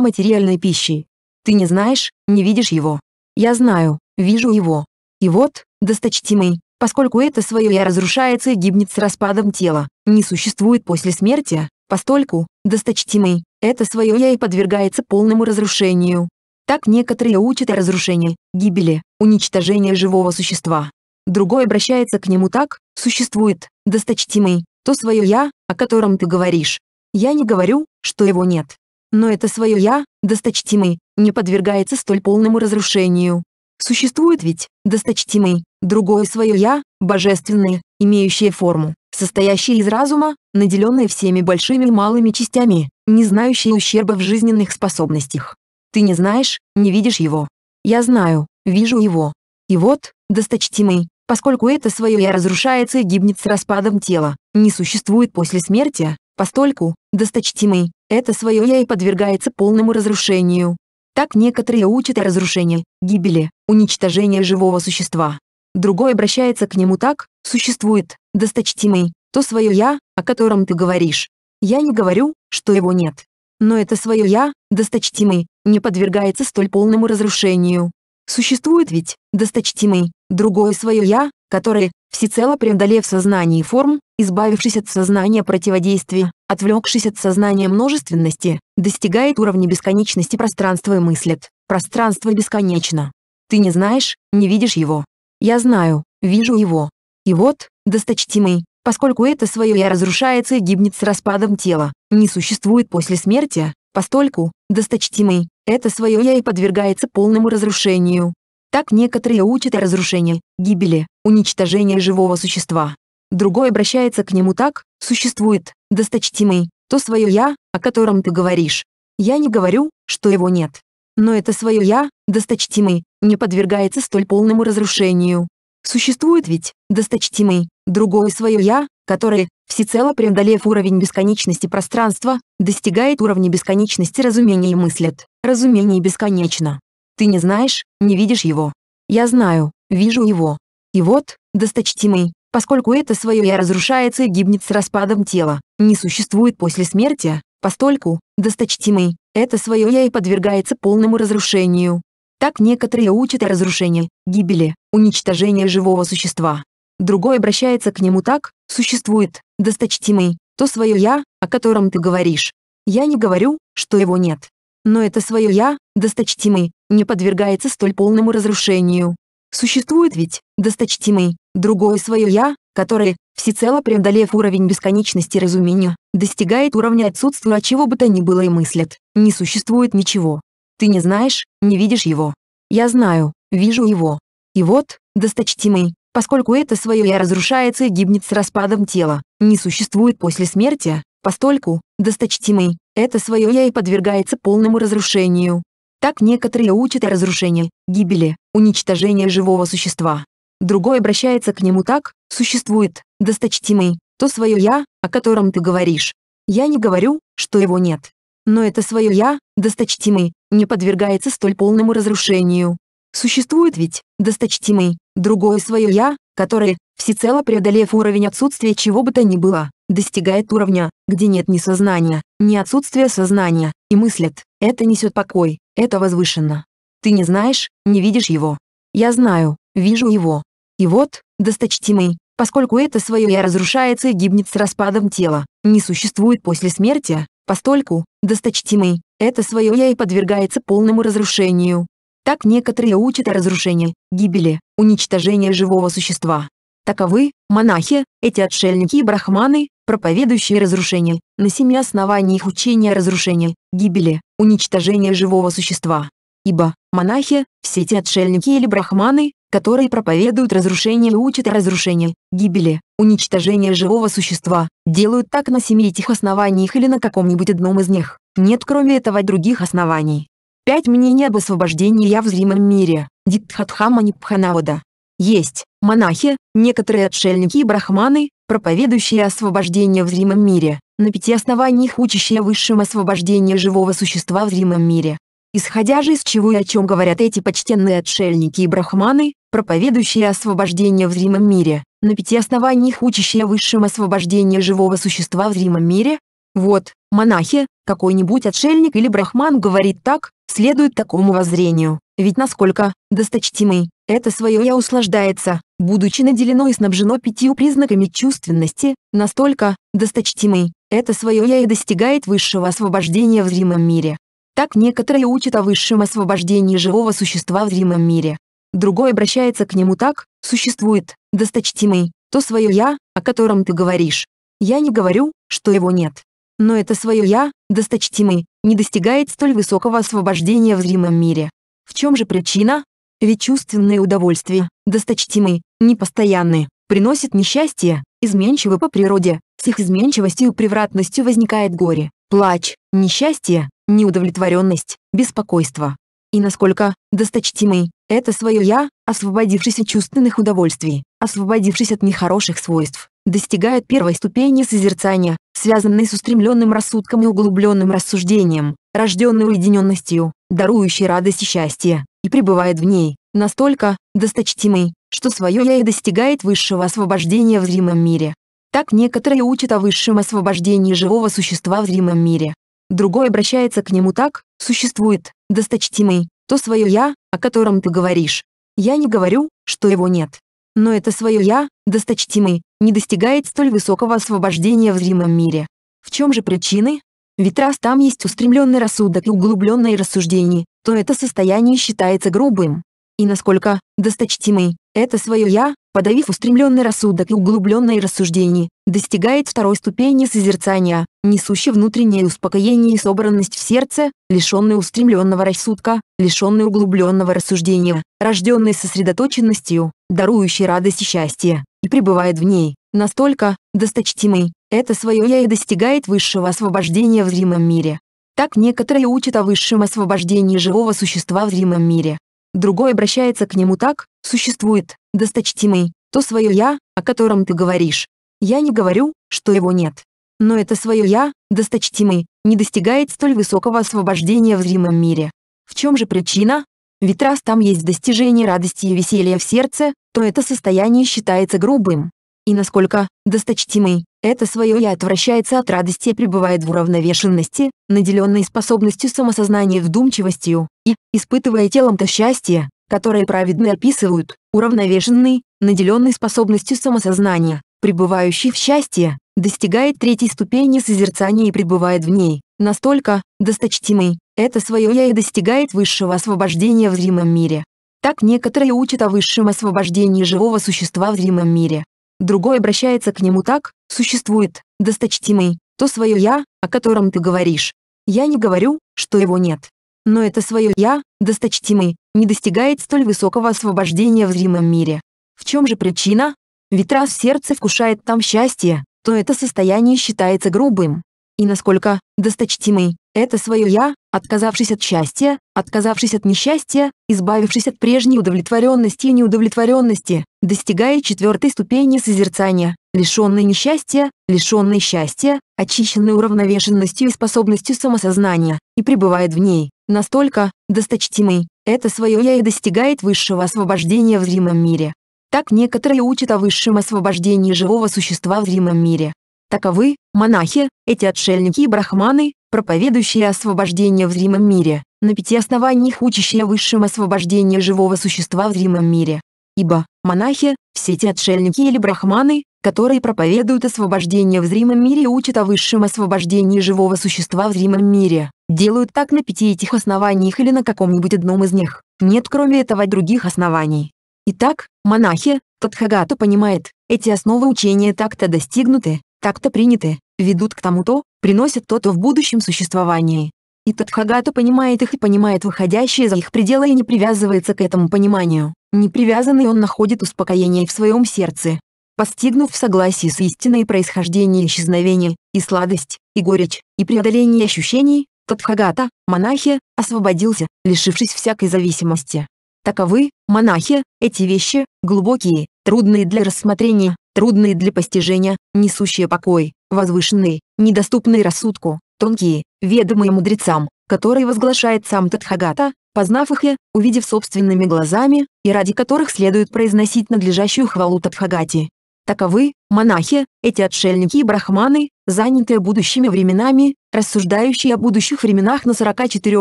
материальной пищей. Ты не знаешь, не видишь его. Я знаю, вижу его. И вот, досточтимый, поскольку это свое «я» разрушается и гибнет с распадом тела, не существует после смерти, Постольку, досточтимый, это свое «я» и подвергается полному разрушению. Так некоторые учат о разрушении, гибели, уничтожении живого существа. Другой обращается к нему так, существует, досточтимый, то свое «я», о котором ты говоришь. Я не говорю, что его нет. Но это свое «я», досточтимый, не подвергается столь полному разрушению. Существует ведь, досточтимый, другое свое «я», божественное, имеющее форму состоящие из разума, наделенные всеми большими и малыми частями, не знающие ущерба в жизненных способностях. Ты не знаешь, не видишь его. Я знаю, вижу его. И вот, досточтимый, поскольку это свое «я» разрушается и гибнет с распадом тела, не существует после смерти, постольку, досточтимый, это свое «я» и подвергается полному разрушению. Так некоторые учат о разрушении, гибели, уничтожении живого существа. Другой обращается к нему так, Существует, досточтимый, то свое «я», о котором ты говоришь. Я не говорю, что его нет. Но это свое «я», досточтимый, не подвергается столь полному разрушению. Существует ведь, досточтимый, другое свое «я», которое, всецело преодолев сознание форм, избавившись от сознания противодействия, отвлекшись от сознания множественности, достигает уровня бесконечности пространства и мыслит. Пространство бесконечно. Ты не знаешь, не видишь его. Я знаю, вижу его. И вот, досточтимый, поскольку это свое «я» разрушается и гибнет с распадом тела, не существует после смерти, постольку, досточтимый, это свое «я» и подвергается полному разрушению. Так некоторые учат о разрушении, гибели, уничтожении живого существа. Другой обращается к нему так, существует, досточтимый, то свое «я», о котором ты говоришь. Я не говорю, что его нет. Но это свое «я», досточтимый, не подвергается столь полному разрушению, Существует ведь, досточтимый, другое свое «я», которое, всецело преодолев уровень бесконечности пространства, достигает уровня бесконечности разумения и мыслит. Разумение бесконечно. Ты не знаешь, не видишь его. Я знаю, вижу его. И вот, досточтимый, поскольку это свое «я» разрушается и гибнет с распадом тела, не существует после смерти, постольку, досточтимый, это свое «я» и подвергается полному разрушению, так некоторые учат о разрушении, гибели, уничтожении живого существа. Другой обращается к нему так, существует, досточтимый, то свое «я», о котором ты говоришь. Я не говорю, что его нет. Но это свое «я», досточтимый, не подвергается столь полному разрушению. Существует ведь, досточтимый, другое свое «я», которое, всецело преодолев уровень бесконечности разумения, достигает уровня отсутствия чего бы то ни было и мыслят. не существует ничего, ты не знаешь, не видишь его. Я знаю, вижу его. И вот, досточтимый, поскольку это свое «я» разрушается и гибнет с распадом тела, не существует после смерти, постольку, досточтимый, это свое «я» и подвергается полному разрушению. Так некоторые учат о разрушении, гибели, уничтожении живого существа. Другой обращается к нему так, существует, досточтимый, то свое «я», о котором ты говоришь. Я не говорю, что его нет. Но это свое «я», досточтимый, не подвергается столь полному разрушению. Существует ведь, досточтимый, другое свое «я», которое, всецело преодолев уровень отсутствия чего бы то ни было, достигает уровня, где нет ни сознания, ни отсутствия сознания, и мыслит, это несет покой, это возвышенно. Ты не знаешь, не видишь его. Я знаю, вижу его. И вот, досточтимый, поскольку это свое «я» разрушается и гибнет с распадом тела, не существует после смерти, постольку, досточтимый, это свое «я» и подвергается полному разрушению. Так некоторые учат о разрушении, гибели, уничтожении живого существа. Таковы, монахи, эти отшельники и брахманы, проповедующие разрушение, на семи оснований их учения разрушения, гибели, уничтожения живого существа. Ибо, монахи, все эти отшельники или брахманы, которые проповедуют разрушение и учат о разрушении, гибели, уничтожении живого существа, делают так на семи этих основаниях или на каком-нибудь одном из них. Нет кроме этого других оснований. Пять мнений об освобождении я в зримом мире. Дитхатхама Нипханавада. Есть монахи, некоторые отшельники и брахманы, проповедующие освобождение в зримом мире, на пяти основаниях учащие высшим освобождение живого существа в зримом мире. Исходя же из чего и о чем говорят эти почтенные отшельники и брахманы, Проповедующие освобождение в зримом мире, на пяти основаниях учащие высшим освобождение живого существа в зримом мире, вот, монахи, какой-нибудь отшельник или брахман говорит так, следует такому воззрению, ведь насколько, досточтимый, это свое «я» услаждается, будучи наделено и снабжено пятью признаками чувственности, настолько, досточтимый, это свое «я» и достигает высшего освобождения в зримом мире. Так некоторые учат о высшем освобождении живого существа в зримом мире, другой обращается к нему так, существует, досточтимый, то свое «я», о котором ты говоришь. Я не говорю, что его нет. Но это свое «я», досточтимый, не достигает столь высокого освобождения в зримом мире. В чем же причина? Ведь чувственные удовольствия, досточтимый, непостоянные, приносят несчастье, изменчивы по природе, с их изменчивостью и превратностью возникает горе, плач, несчастье, неудовлетворенность, беспокойство. И насколько, досточтимый, это свое «я», освободившись от чувственных удовольствий, освободившись от нехороших свойств, достигает первой ступени созерцания, связанной с устремленным рассудком и углубленным рассуждением, рожденной уединенностью, дарующей радость и счастье, и пребывает в ней, настолько, досточтимый, что свое «я» и достигает высшего освобождения в зримом мире. Так некоторые учат о высшем освобождении живого существа в зримом мире. Другой обращается к нему так, существует, досточтимый, то свое «я», о котором ты говоришь. Я не говорю, что его нет. Но это свое «я», досточтимый, не достигает столь высокого освобождения в зримом мире. В чем же причины? Ведь раз там есть устремленный рассудок и углубленные рассуждения, то это состояние считается грубым и насколько, досточтимый, это свое «я», подавив устремленный рассудок и углубленное рассуждение, достигает второй ступени созерцания, несущей внутреннее успокоение и собранность в сердце, лишенной устремленного рассудка, лишенной углубленного рассуждения, рожденной сосредоточенностью, дарующей радость и счастье, и пребывает в ней, настолько, досточтимый, это свое «я» и достигает высшего освобождения в зримом мире. Так некоторые учат о высшем освобождении живого существа в зримом мире, другой обращается к нему так, существует, досточтимый, то свое «я», о котором ты говоришь. Я не говорю, что его нет. Но это свое «я», досточтимый, не достигает столь высокого освобождения в зримом мире. В чем же причина? Ведь раз там есть достижение радости и веселья в сердце, то это состояние считается грубым, и насколько досточтимый. Это свое «я» отвращается от радости и пребывает в уравновешенности, наделенной способностью самосознания и вдумчивостью, и, испытывая телом то счастье, которое праведно описывают, уравновешенный, наделенный способностью самосознания, пребывающий в счастье, достигает третьей ступени созерцания и пребывает в ней, настолько досточтимый, это свое «я» и достигает высшего освобождения в зримом мире. Так некоторые учат о высшем освобождении живого существа в зримом мире другой обращается к нему так, существует, досточтимый, то свое «я», о котором ты говоришь. Я не говорю, что его нет. Но это свое «я», досточтимый, не достигает столь высокого освобождения в зримом мире. В чем же причина? Ведь раз сердце вкушает там счастье, то это состояние считается грубым. И насколько, досточтимый, это свое «я», отказавшись от счастья, отказавшись от несчастья, избавившись от прежней удовлетворенности и неудовлетворенности, достигая четвертой ступени созерцания, лишенной несчастья, лишенной счастья, очищенной уравновешенностью и способностью самосознания, и пребывает в ней, настолько, досточтимый, это свое «я» и достигает высшего освобождения в зримом мире. Так некоторые учат о высшем освобождении живого существа в зримом мире. Таковы, монахи, эти отшельники и брахманы, Проповедующие освобождение в зримом мире, на пяти основаниях учащие высшим освобождение живого существа в зримом мире. Ибо, монахи, все те отшельники или брахманы, которые проповедуют освобождение в зримом мире и учат о высшем освобождении живого существа в зримом мире, делают так на пяти этих основаниях или на каком-нибудь одном из них. Нет кроме этого других оснований. Итак, монахи, Тадхагата понимает, эти основы учения так-то достигнуты, так-то приняты, ведут к тому то, приносят то-то в будущем существовании. И Тадхагата понимает их и понимает выходящие за их пределы и не привязывается к этому пониманию. Непривязанный он находит успокоение в своем сердце. Постигнув в согласии с истиной происхождение исчезновения, и сладость, и горечь, и преодоление ощущений, Тадхагата, монахи, освободился, лишившись всякой зависимости. Таковы, монахи, эти вещи, глубокие, трудные для рассмотрения, трудные для постижения, несущие покой, возвышенные, недоступные рассудку, тонкие, ведомые мудрецам, которые возглашает сам Тадхагата, познав их и, увидев собственными глазами, и ради которых следует произносить надлежащую хвалу Тадхагате. Таковы, монахи, эти отшельники и брахманы, занятые будущими временами, рассуждающие о будущих временах на 44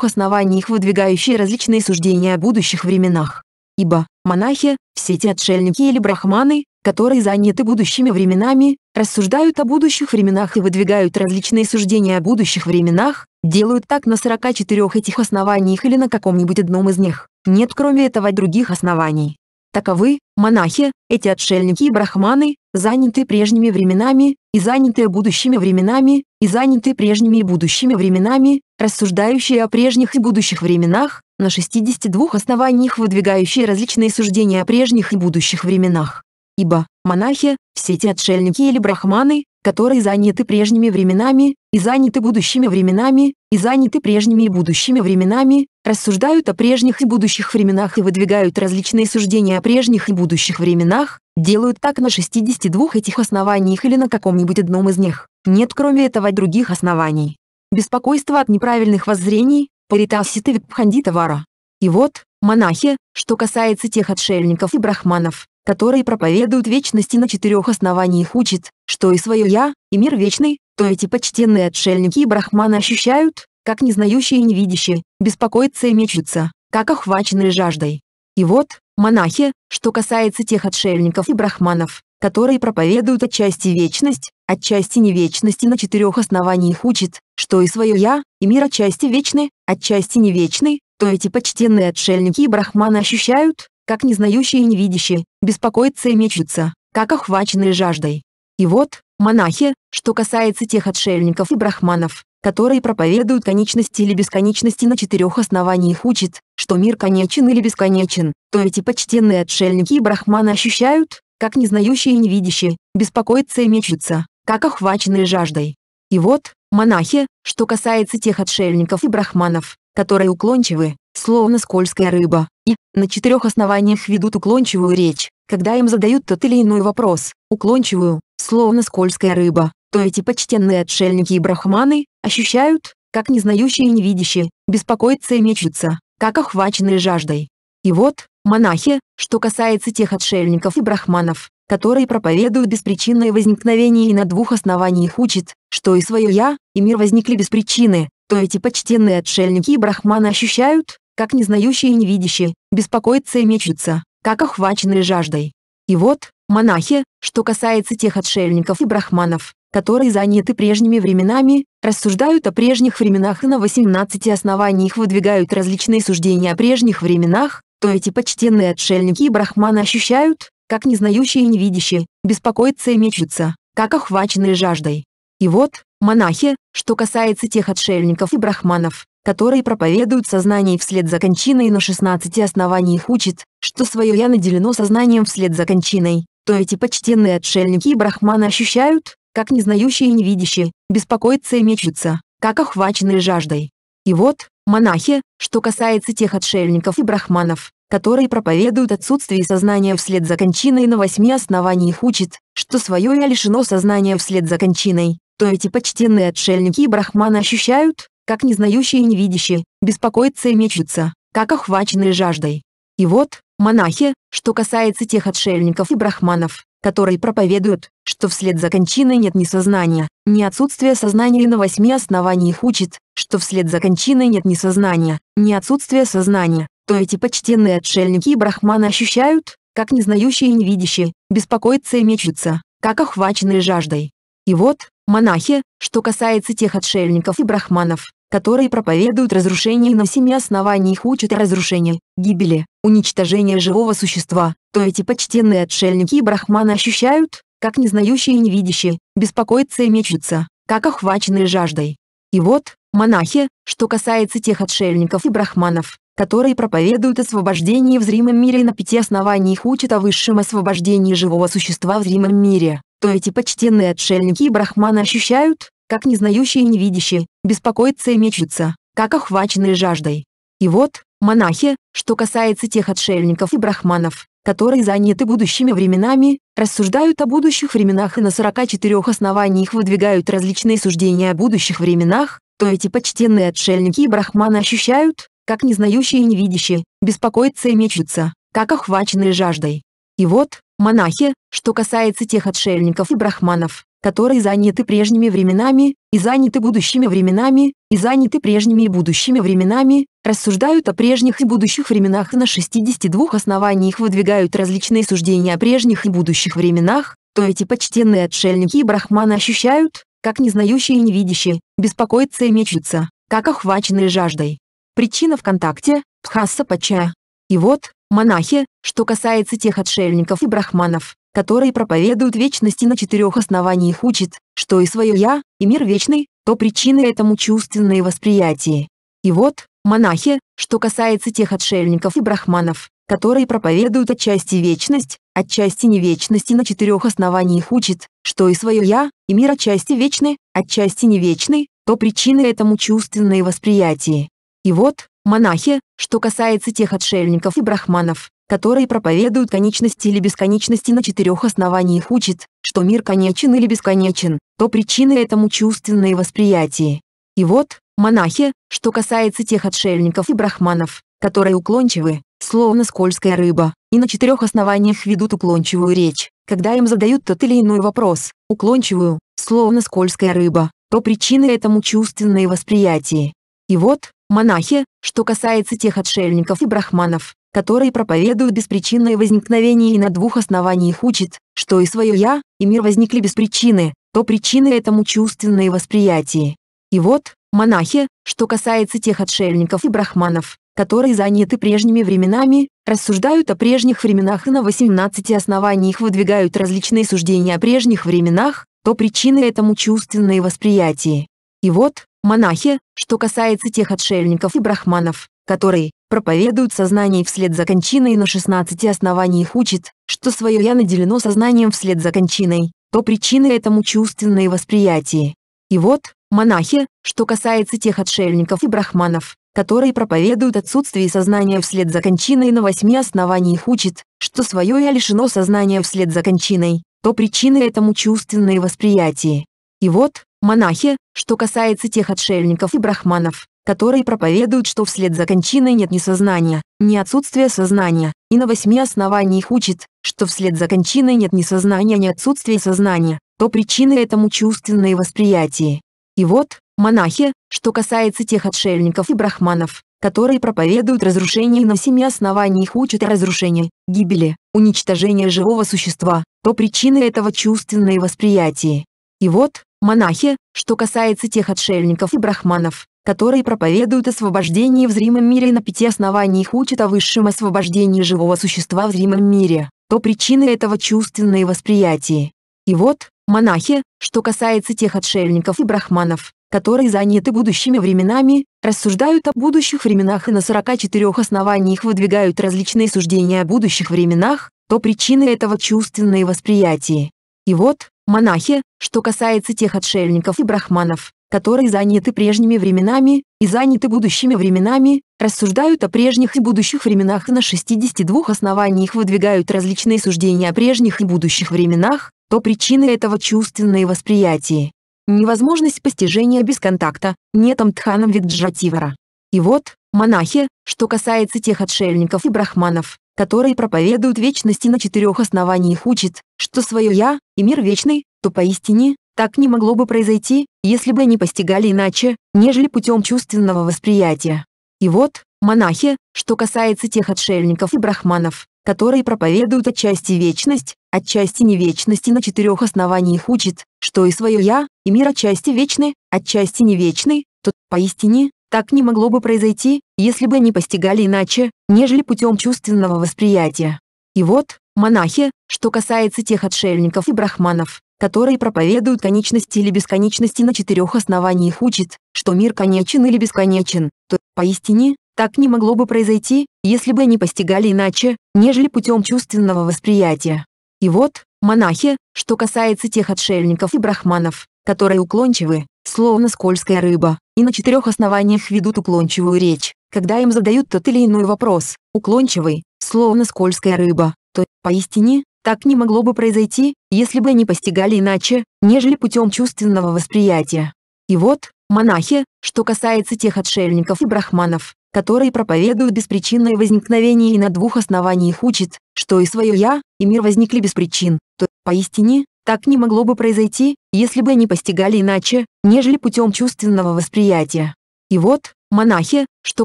основаниях выдвигающие различные суждения о будущих временах. Ибо, монахи, все эти отшельники или брахманы, которые заняты будущими временами, рассуждают о будущих временах и выдвигают различные суждения о будущих временах, делают так на 44 этих основаниях или на каком-нибудь одном из них. Нет кроме этого других оснований. Таковы, монахи, эти отшельники и брахманы, заняты прежними временами, и занятые будущими временами, и заняты прежними и будущими временами, рассуждающие о прежних и будущих временах, на 62 основаниях выдвигающие различные суждения о прежних и будущих временах. Ибо, монахи, все эти отшельники или брахманы, которые заняты прежними временами, и заняты будущими временами, и заняты прежними и будущими временами, рассуждают о прежних и будущих временах и выдвигают различные суждения о прежних и будущих временах, делают так на 62 этих основаниях или на каком-нибудь одном из них. Нет кроме этого других оснований. Беспокойство от неправильных воззрений, паритаситы випхандитавара. И вот, монахи, что касается тех отшельников и брахманов, которые проповедуют вечность и на четырех основаниях учит, что и свое «я», и мир вечный, то эти почтенные отшельники и брахманы ощущают, как незнающие и невидящие, беспокоятся и мечутся, как охваченные жаждой. И вот, монахи, что касается тех отшельников и брахманов, которые проповедуют отчасти вечность, отчасти невечности на четырех основаниях учит, что и свое «я», и мир отчасти вечны, отчасти невечный, то эти почтенные отшельники и брахманы ощущают, как незнающие и невидящие, беспокоятся и мечутся, как охваченные жаждой. И вот, монахи, что касается тех отшельников и брахманов, которые проповедуют конечности или бесконечности на четырех основаниях учат, что мир конечен или бесконечен, то эти почтенные отшельники и брахманы ощущают, как незнающие и невидящие, беспокоятся и мечутся, как охваченные жаждой. И вот, монахи, что касается тех отшельников и брахманов, которые уклончивы, словно скользкая рыба, и, на четырех основаниях ведут уклончивую речь, когда им задают тот или иной вопрос, уклончивую, словно скользкая рыба, то эти почтенные отшельники и брахманы, ощущают, как незнающие и невидящие, беспокоятся и мечутся, как охваченные жаждой. И вот, монахи, что касается тех отшельников и брахманов, которые проповедуют беспричинное возникновение и на двух основаниях учат, что и свое «я», и мир возникли без причины, то эти почтенные отшельники и брахманы ощущают, как незнающие и невидящие, беспокоятся и мечутся, как охваченные жаждой. И вот, монахи, что касается тех отшельников и брахманов, которые заняты прежними временами, рассуждают о прежних временах и на 18 основаниях выдвигают различные суждения о прежних временах, то эти почтенные отшельники и брахманы ощущают, как незнающие и невидящие, беспокоятся и мечутся, как охваченные жаждой. И вот, монахи, что касается тех отшельников и брахманов, которые проповедуют сознание вслед за кончиной на 16 основаниях учат, что свое «я» наделено сознанием вслед за кончиной, то эти почтенные отшельники и брахманы ощущают, как незнающие и невидящие, беспокоятся и мечутся, как охваченные жаждой. И вот, монахи, что касается тех отшельников и брахманов, которые проповедуют отсутствие сознания вслед за кончиной на восьми основаниях учат, что свое «я» лишено сознания вслед за кончиной, то эти почтенные отшельники и брахманы ощущают, как незнающие и невидящие, беспокоятся и мечутся, как охваченные жаждой. И вот, монахи, что касается тех отшельников и брахманов, которые проповедуют, что вслед за кончиной нет ни сознания, ни отсутствия сознания и на восьми основаниях учат, что вслед за кончиной нет ни сознания, ни отсутствия сознания, то эти почтенные отшельники и брахманы ощущают, как незнающие и невидящие, беспокоятся и мечутся, как охваченные жаждой. И вот, монахи, что касается тех отшельников и брахманов, которые проповедуют разрушение на семи основаниях и учат о разрушении, гибели, уничтожении живого существа, то эти почтенные отшельники и брахманы ощущают, как незнающие и невидящие, беспокоятся и мечутся, как охваченные жаждой. И вот, монахи, что касается тех отшельников и брахманов, которые проповедуют освобождение в зримом мире и на пяти основаниях учат о высшем освобождении живого существа в зримом мире, что эти почтенные отшельники и брахманы ощущают, как незнающие и невидящие, беспокоятся и мечутся, как охваченные жаждой. И вот, монахи, что касается тех отшельников и брахманов, которые заняты будущими временами, рассуждают о будущих временах и на 44 основаниях выдвигают различные суждения о будущих временах, то эти почтенные отшельники и брахманы ощущают, как незнающие и невидящие, беспокоятся и мечутся, как охваченные жаждой. И вот, монахи, что касается тех отшельников и брахманов, которые заняты прежними временами, и заняты будущими временами, и заняты прежними и будущими временами, рассуждают о прежних и будущих временах и на 62 основаниях выдвигают различные суждения о прежних и будущих временах, то эти почтенные отшельники и брахманы ощущают, как незнающие и невидящие, беспокоятся и мечутся, как охваченные жаждой. Причина в контакте – Пхасса Пача. И вот, монахи, что касается тех отшельников и брахманов, которые проповедуют вечности на четырех основаниях учат, что и свое «я», и мир вечный, то причины этому чувственные восприятия. И вот, монахи, что касается тех отшельников и брахманов, которые проповедуют отчасти вечность, отчасти невечности на четырех основаниях учат, что и свое «я», и мир отчасти вечны, отчасти невечны, то причины этому чувственные восприятия. И вот, монахи, что касается тех отшельников и брахманов, которые проповедуют конечности или бесконечности на четырех основаниях учат, что мир конечен или бесконечен, то причины этому чувственные восприятия. И вот, монахи, что касается тех отшельников и брахманов, которые уклончивы, словно скользкая рыба, и на четырех основаниях ведут уклончивую речь, когда им задают тот или иной вопрос, уклончивую, словно скользкая рыба, то причины этому чувственные восприятия. И вот, монахи, что касается тех отшельников и брахманов, которые проповедуют беспричинное возникновение и на двух основаниях учат, что и свое «я», и мир возникли без причины, то причины этому чувственные восприятия. И вот, монахи, что касается тех отшельников и брахманов, которые заняты прежними временами, рассуждают о прежних временах и на 18 основаниях выдвигают различные суждения о прежних временах, то причины этому чувственные восприятия. И вот, монахи, что касается тех отшельников и брахманов, которые проповедуют сознание вслед за кончиной на 16 основаниях учат, что свое «я» наделено сознанием вслед за кончиной, то причины этому чувственные восприятия. И вот, монахи, что касается тех отшельников и брахманов, которые проповедуют отсутствие сознания вслед за кончиной на восьми основаниях учат, что свое «я» лишено сознания вслед за кончиной, то причины этому чувственные восприятия. И вот, монахи, что касается тех отшельников и брахманов, которые проповедуют, что вслед за кончиной нет ни сознания, ни отсутствия сознания, и на восьми основаниях учат, что вслед за кончиной нет ни сознания, ни отсутствия сознания, то причины этому чувственные восприятие. И вот, монахи, что касается тех отшельников и брахманов, которые проповедуют разрушение и на семи основаниях учат о разрушении, гибели, уничтожении живого существа, то причины этого чувственные восприятие. И вот, монахи, что касается тех отшельников и брахманов, которые проповедуют освобождение в зримом мире и на пяти основаниях учат о высшем освобождении живого существа в зримом мире, то причины этого чувственные восприятия. И вот, монахи, что касается тех отшельников и брахманов, которые заняты будущими временами, рассуждают о будущих временах и на 44 основаниях выдвигают различные суждения о будущих временах, то причины этого чувственные восприятия. И вот, монахи, что касается тех отшельников и брахманов, которые заняты прежними временами и заняты будущими временами, рассуждают о прежних и будущих временах и на 62 основаниях выдвигают различные суждения о прежних и будущих временах, то причины этого чувственные восприятия. Невозможность постижения без контакта, нетом тханом виджативара. И вот, монахи, что касается тех отшельников и брахманов, которые проповедуют вечности на четырех основаниях учат, что свое «я» и мир вечный, то поистине, так не могло бы произойти, если бы они постигали иначе, нежели путем чувственного восприятия. И вот, монахи, что касается тех отшельников и брахманов, которые проповедуют отчасти вечность, отчасти невечности на четырех основаниях учат, что и свое «я», и мир отчасти вечны, отчасти невечны, то, поистине, так не могло бы произойти, если бы они постигали иначе, нежели путем чувственного восприятия. И вот, Монахи, что касается тех отшельников и брахманов, которые проповедуют конечности или бесконечности на четырех основаниях учат, что мир конечен или бесконечен, то, поистине, так не могло бы произойти, если бы они постигали иначе, нежели путем чувственного восприятия. И вот, монахи, что касается тех отшельников и брахманов, которые уклончивы, словно скользкая рыба, и на четырех основаниях ведут уклончивую речь, когда им задают тот или иной вопрос, уклончивый, словно скользкая рыба, то, Поистине, так не могло бы произойти, если бы они постигали иначе, нежели путем чувственного восприятия. И вот, монахи, что касается тех отшельников и брахманов, которые проповедуют беспричинное возникновение и на двух основаниях учат, что и свое «я», и мир возникли без причин, то, поистине, так не могло бы произойти, если бы они постигали иначе, нежели путем чувственного восприятия. И вот, монахи, что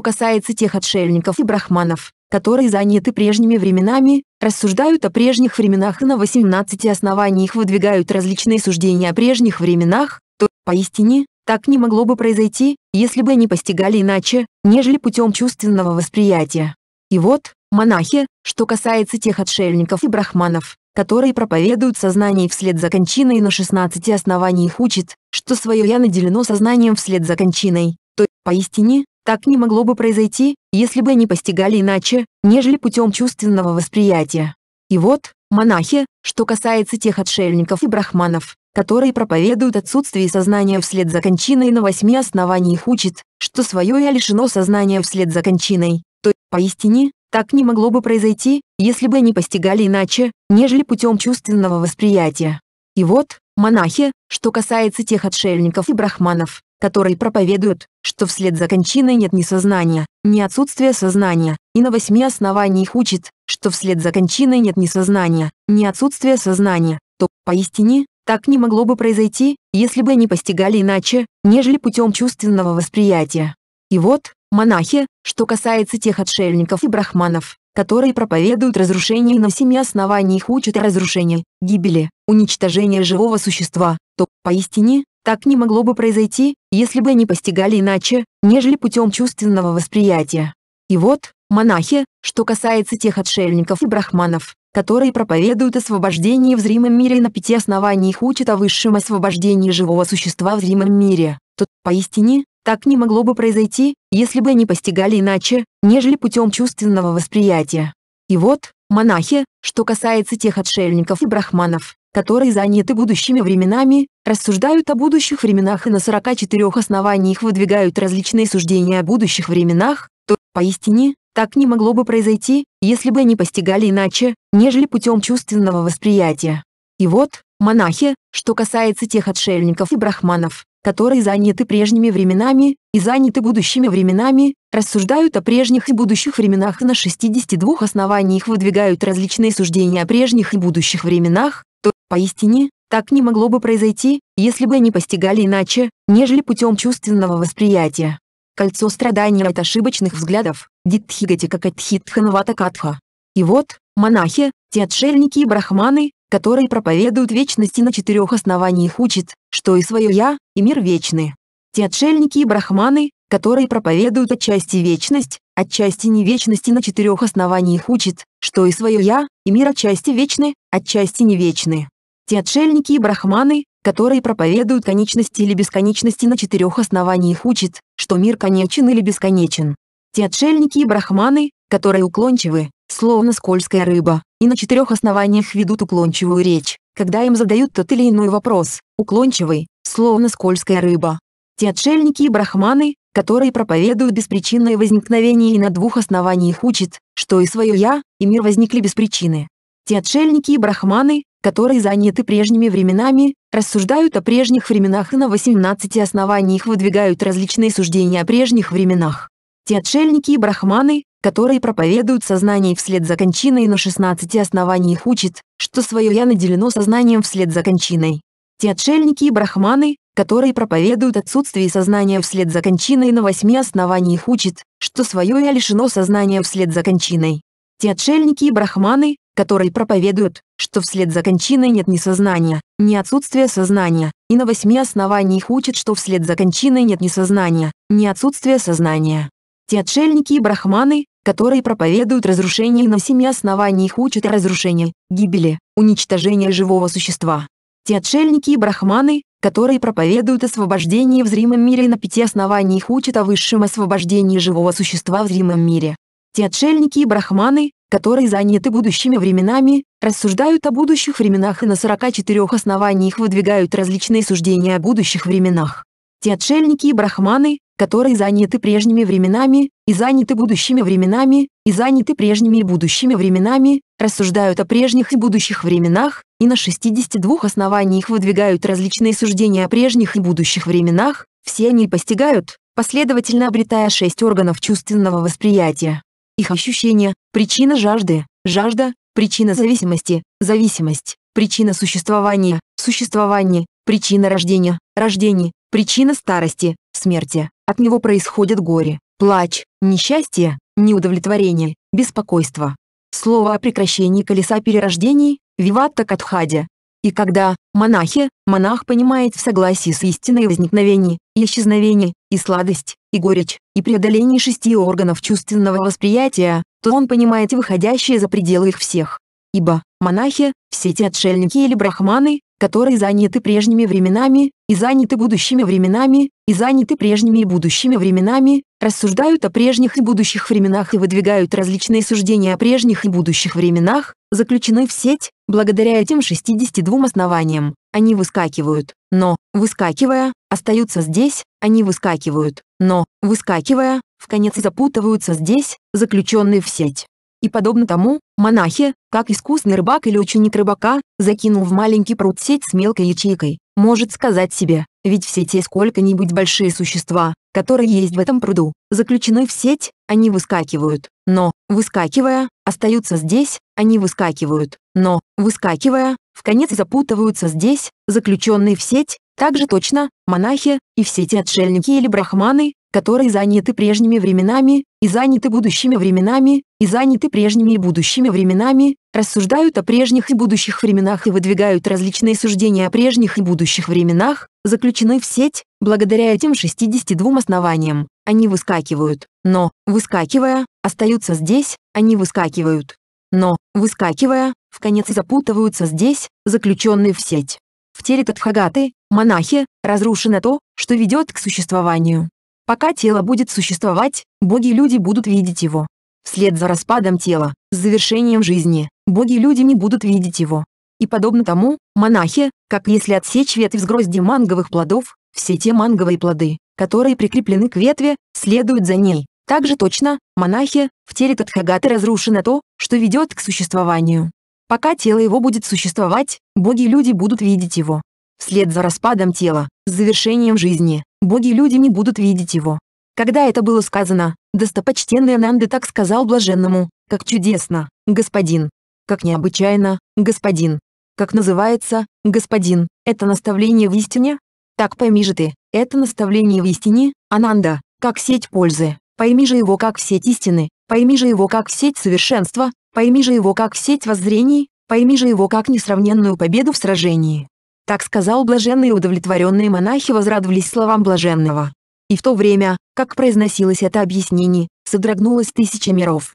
касается тех отшельников и брахманов, которые заняты прежними временами, рассуждают о прежних временах и на 18 основаниях выдвигают различные суждения о прежних временах, то, поистине, так не могло бы произойти, если бы они постигали иначе, нежели путем чувственного восприятия. И вот, монахи, что касается тех отшельников и брахманов, которые проповедуют сознание вслед за кончиной на 16 основаниях учат, что свое «я» наделено сознанием вслед за кончиной, то, поистине, так не могло бы произойти, если бы они постигали иначе, нежели путем чувственного восприятия. И вот, монахи, что касается тех отшельников и брахманов, которые проповедуют отсутствие сознания вслед за кончиной на восьми основаниях учат, что свое я лишено сознания вслед за кончиной, то, поистине, так не могло бы произойти, если бы они постигали иначе, нежели путем чувственного восприятия. И вот, монахи, что касается тех отшельников и брахманов, которые проповедуют, что вслед за кончиной нет ни сознания, ни отсутствия сознания, и на восьми основаниях учат, что вслед за кончиной нет ни сознания, ни отсутствия сознания, то, поистине, так не могло бы произойти, если бы они постигали иначе, нежели путем чувственного восприятия. И вот, монахи, что касается тех отшельников и брахманов, которые проповедуют разрушение на семи основаниях учат о разрушении, гибели, уничтожении живого существа, то, поистине, так не могло бы произойти, если бы они постигали иначе, нежели путем чувственного восприятия. И вот, монахи, что касается тех отшельников и брахманов, которые проповедуют освобождение в зримом мире и на пяти основаниях учат о высшем освобождении живого существа в зримом мире, то, поистине, так не могло бы произойти, если бы они постигали иначе, нежели путем чувственного восприятия. И вот, монахи, что касается тех отшельников и брахманов, которые заняты будущими временами, рассуждают о будущих временах и на 44 основаниях выдвигают различные суждения о будущих временах, то, поистине, так не могло бы произойти, если бы они постигали иначе, нежели путем чувственного восприятия. И вот, монахи, что касается тех отшельников и брахманов, которые заняты прежними временами и заняты будущими временами, рассуждают о прежних и будущих временах и на 62 основаниях выдвигают различные суждения о прежних и будущих временах, то, поистине, так не могло бы произойти, если бы они постигали иначе, нежели путем чувственного восприятия. Кольцо страдания от ошибочных взглядов, дитхигати как от хитханавата катха. И вот, монахи, те отшельники и брахманы, который проповедует вечность и на четырех основаниях учит, что и свое «я», и мир вечны. Те отшельники и брахманы, которые проповедуют отчасти вечность, отчасти невечности на четырех основаниях учат, что и свое «я», и мир отчасти вечны, отчасти невечны. Те отшельники и брахманы, которые проповедуют конечности или бесконечности на четырех основаниях учат, что мир конечен или бесконечен. Те отшельники и брахманы, которые уклончивы, словно скользкая рыба, и на четырех основаниях ведут уклончивую речь, когда им задают тот или иной вопрос, уклончивый, словно скользкая рыба. Те отшельники и брахманы, которые проповедуют беспричинное возникновение и на двух основаниях учат, что и свое «я», и мир возникли без причины. Те отшельники и брахманы, которые заняты прежними временами, рассуждают о прежних временах и на 18 основаниях выдвигают различные суждения о прежних временах. Те отшельники и брахманы, которые проповедуют сознание вслед за кончиной на 16 основаниях учат, что свое «я» наделено сознанием вслед за кончиной. Те отшельники и брахманы, которые проповедуют отсутствие сознания вслед за кончиной на восьми основаниях учат, что свое «я» лишено сознания вслед за кончиной. Те отшельники и брахманы, которые проповедуют, что вслед за кончиной нет ни сознания, ни отсутствия сознания, и на восьми основаниях учат, что вслед за кончиной нет ни сознания, ни отсутствия сознания. Те отшельники и брахманы, которые проповедуют разрушение на семи основаниях учат разрушение, гибели, уничтожение живого существа. Те отшельники и брахманы, которые проповедуют освобождение в зримом мире на пяти основаниях учат о высшем освобождении живого существа в зримом мире. Те отшельники и брахманы, которые заняты будущими временами, рассуждают о будущих временах и на 44 основаниях выдвигают различные суждения о будущих временах. Те отшельники и брахманы, которые заняты прежними временами, и заняты будущими временами, и заняты прежними и будущими временами, рассуждают о прежних и будущих временах, и на 62 основаниях выдвигают различные суждения о прежних и будущих временах, все они постигают, последовательно обретая шесть органов чувственного восприятия. Их ощущения причина жажды, жажда, причина зависимости, зависимость, причина существования, существование, причина рождения, рождение, причина старости, смерти, от него происходит горе, плач, несчастье, неудовлетворение, беспокойство. Слово о прекращении колеса перерождений – виватта катхадя. И когда монахи, монах понимает в согласии с истиной возникновение, и исчезновение, и сладость, и горечь, и преодоление шести органов чувственного восприятия, то он понимает выходящее за пределы их всех. Ибо монахи, все те отшельники или брахманы, которые заняты прежними временами, и заняты будущими временами, и заняты прежними и будущими временами, рассуждают о прежних и будущих временах и выдвигают различные суждения о прежних и будущих временах, заключены в сеть, благодаря этим 62 основаниям. Они выскакивают, но, выскакивая, остаются здесь, они выскакивают, но, выскакивая, в конец запутываются здесь, заключенные в сеть и подобно тому, монахи, как искусный рыбак или ученик рыбака, закинул в маленький пруд сеть с мелкой ячейкой, может сказать себе, ведь все те сколько-нибудь большие существа, которые есть в этом пруду, заключены в сеть, они выскакивают, но, выскакивая, остаются здесь, они выскакивают, но, выскакивая, в конец запутываются здесь, заключенные в сеть, также точно, монахи, и все те отшельники или брахманы, которые заняты прежними временами, и заняты будущими временами, и заняты прежними и будущими временами, рассуждают о прежних и будущих временах и выдвигают различные суждения о прежних и будущих временах, заключены в сеть, благодаря этим 62 основаниям. Они выскакивают, но, выскакивая, остаются здесь, они выскакивают, но, выскакивая, в конец запутываются здесь, заключенные в сеть. В теле Тадхагаты, монахи, разрушено то, что ведет к существованию. Пока тело будет существовать, боги и люди будут видеть его. Вслед за распадом тела, с завершением жизни, боги и люди не будут видеть его. И подобно тому, монахи, как если отсечь ветвь с грозди манговых плодов, все те манговые плоды, которые прикреплены к ветве, следуют за ней. Также точно, монахи, в теле Тадхагаты разрушено то, что ведет к существованию. Пока тело его будет существовать, боги и люди будут видеть его. Вслед за распадом тела, с завершением жизни, боги-люди не будут видеть его. Когда это было сказано, достопочтенный Ананда так сказал блаженному, как чудесно, господин. Как необычайно, господин. Как называется, господин, это наставление в истине? Так пойми же ты, это наставление в истине, Ананда, как сеть пользы, пойми же его как сеть истины, пойми же его как сеть совершенства, пойми же его как сеть воззрений, пойми же его как несравненную победу в сражении. Так сказал блаженный и удовлетворенные монахи возрадовались словам блаженного. И в то время, как произносилось это объяснение, содрогнулось тысяча миров.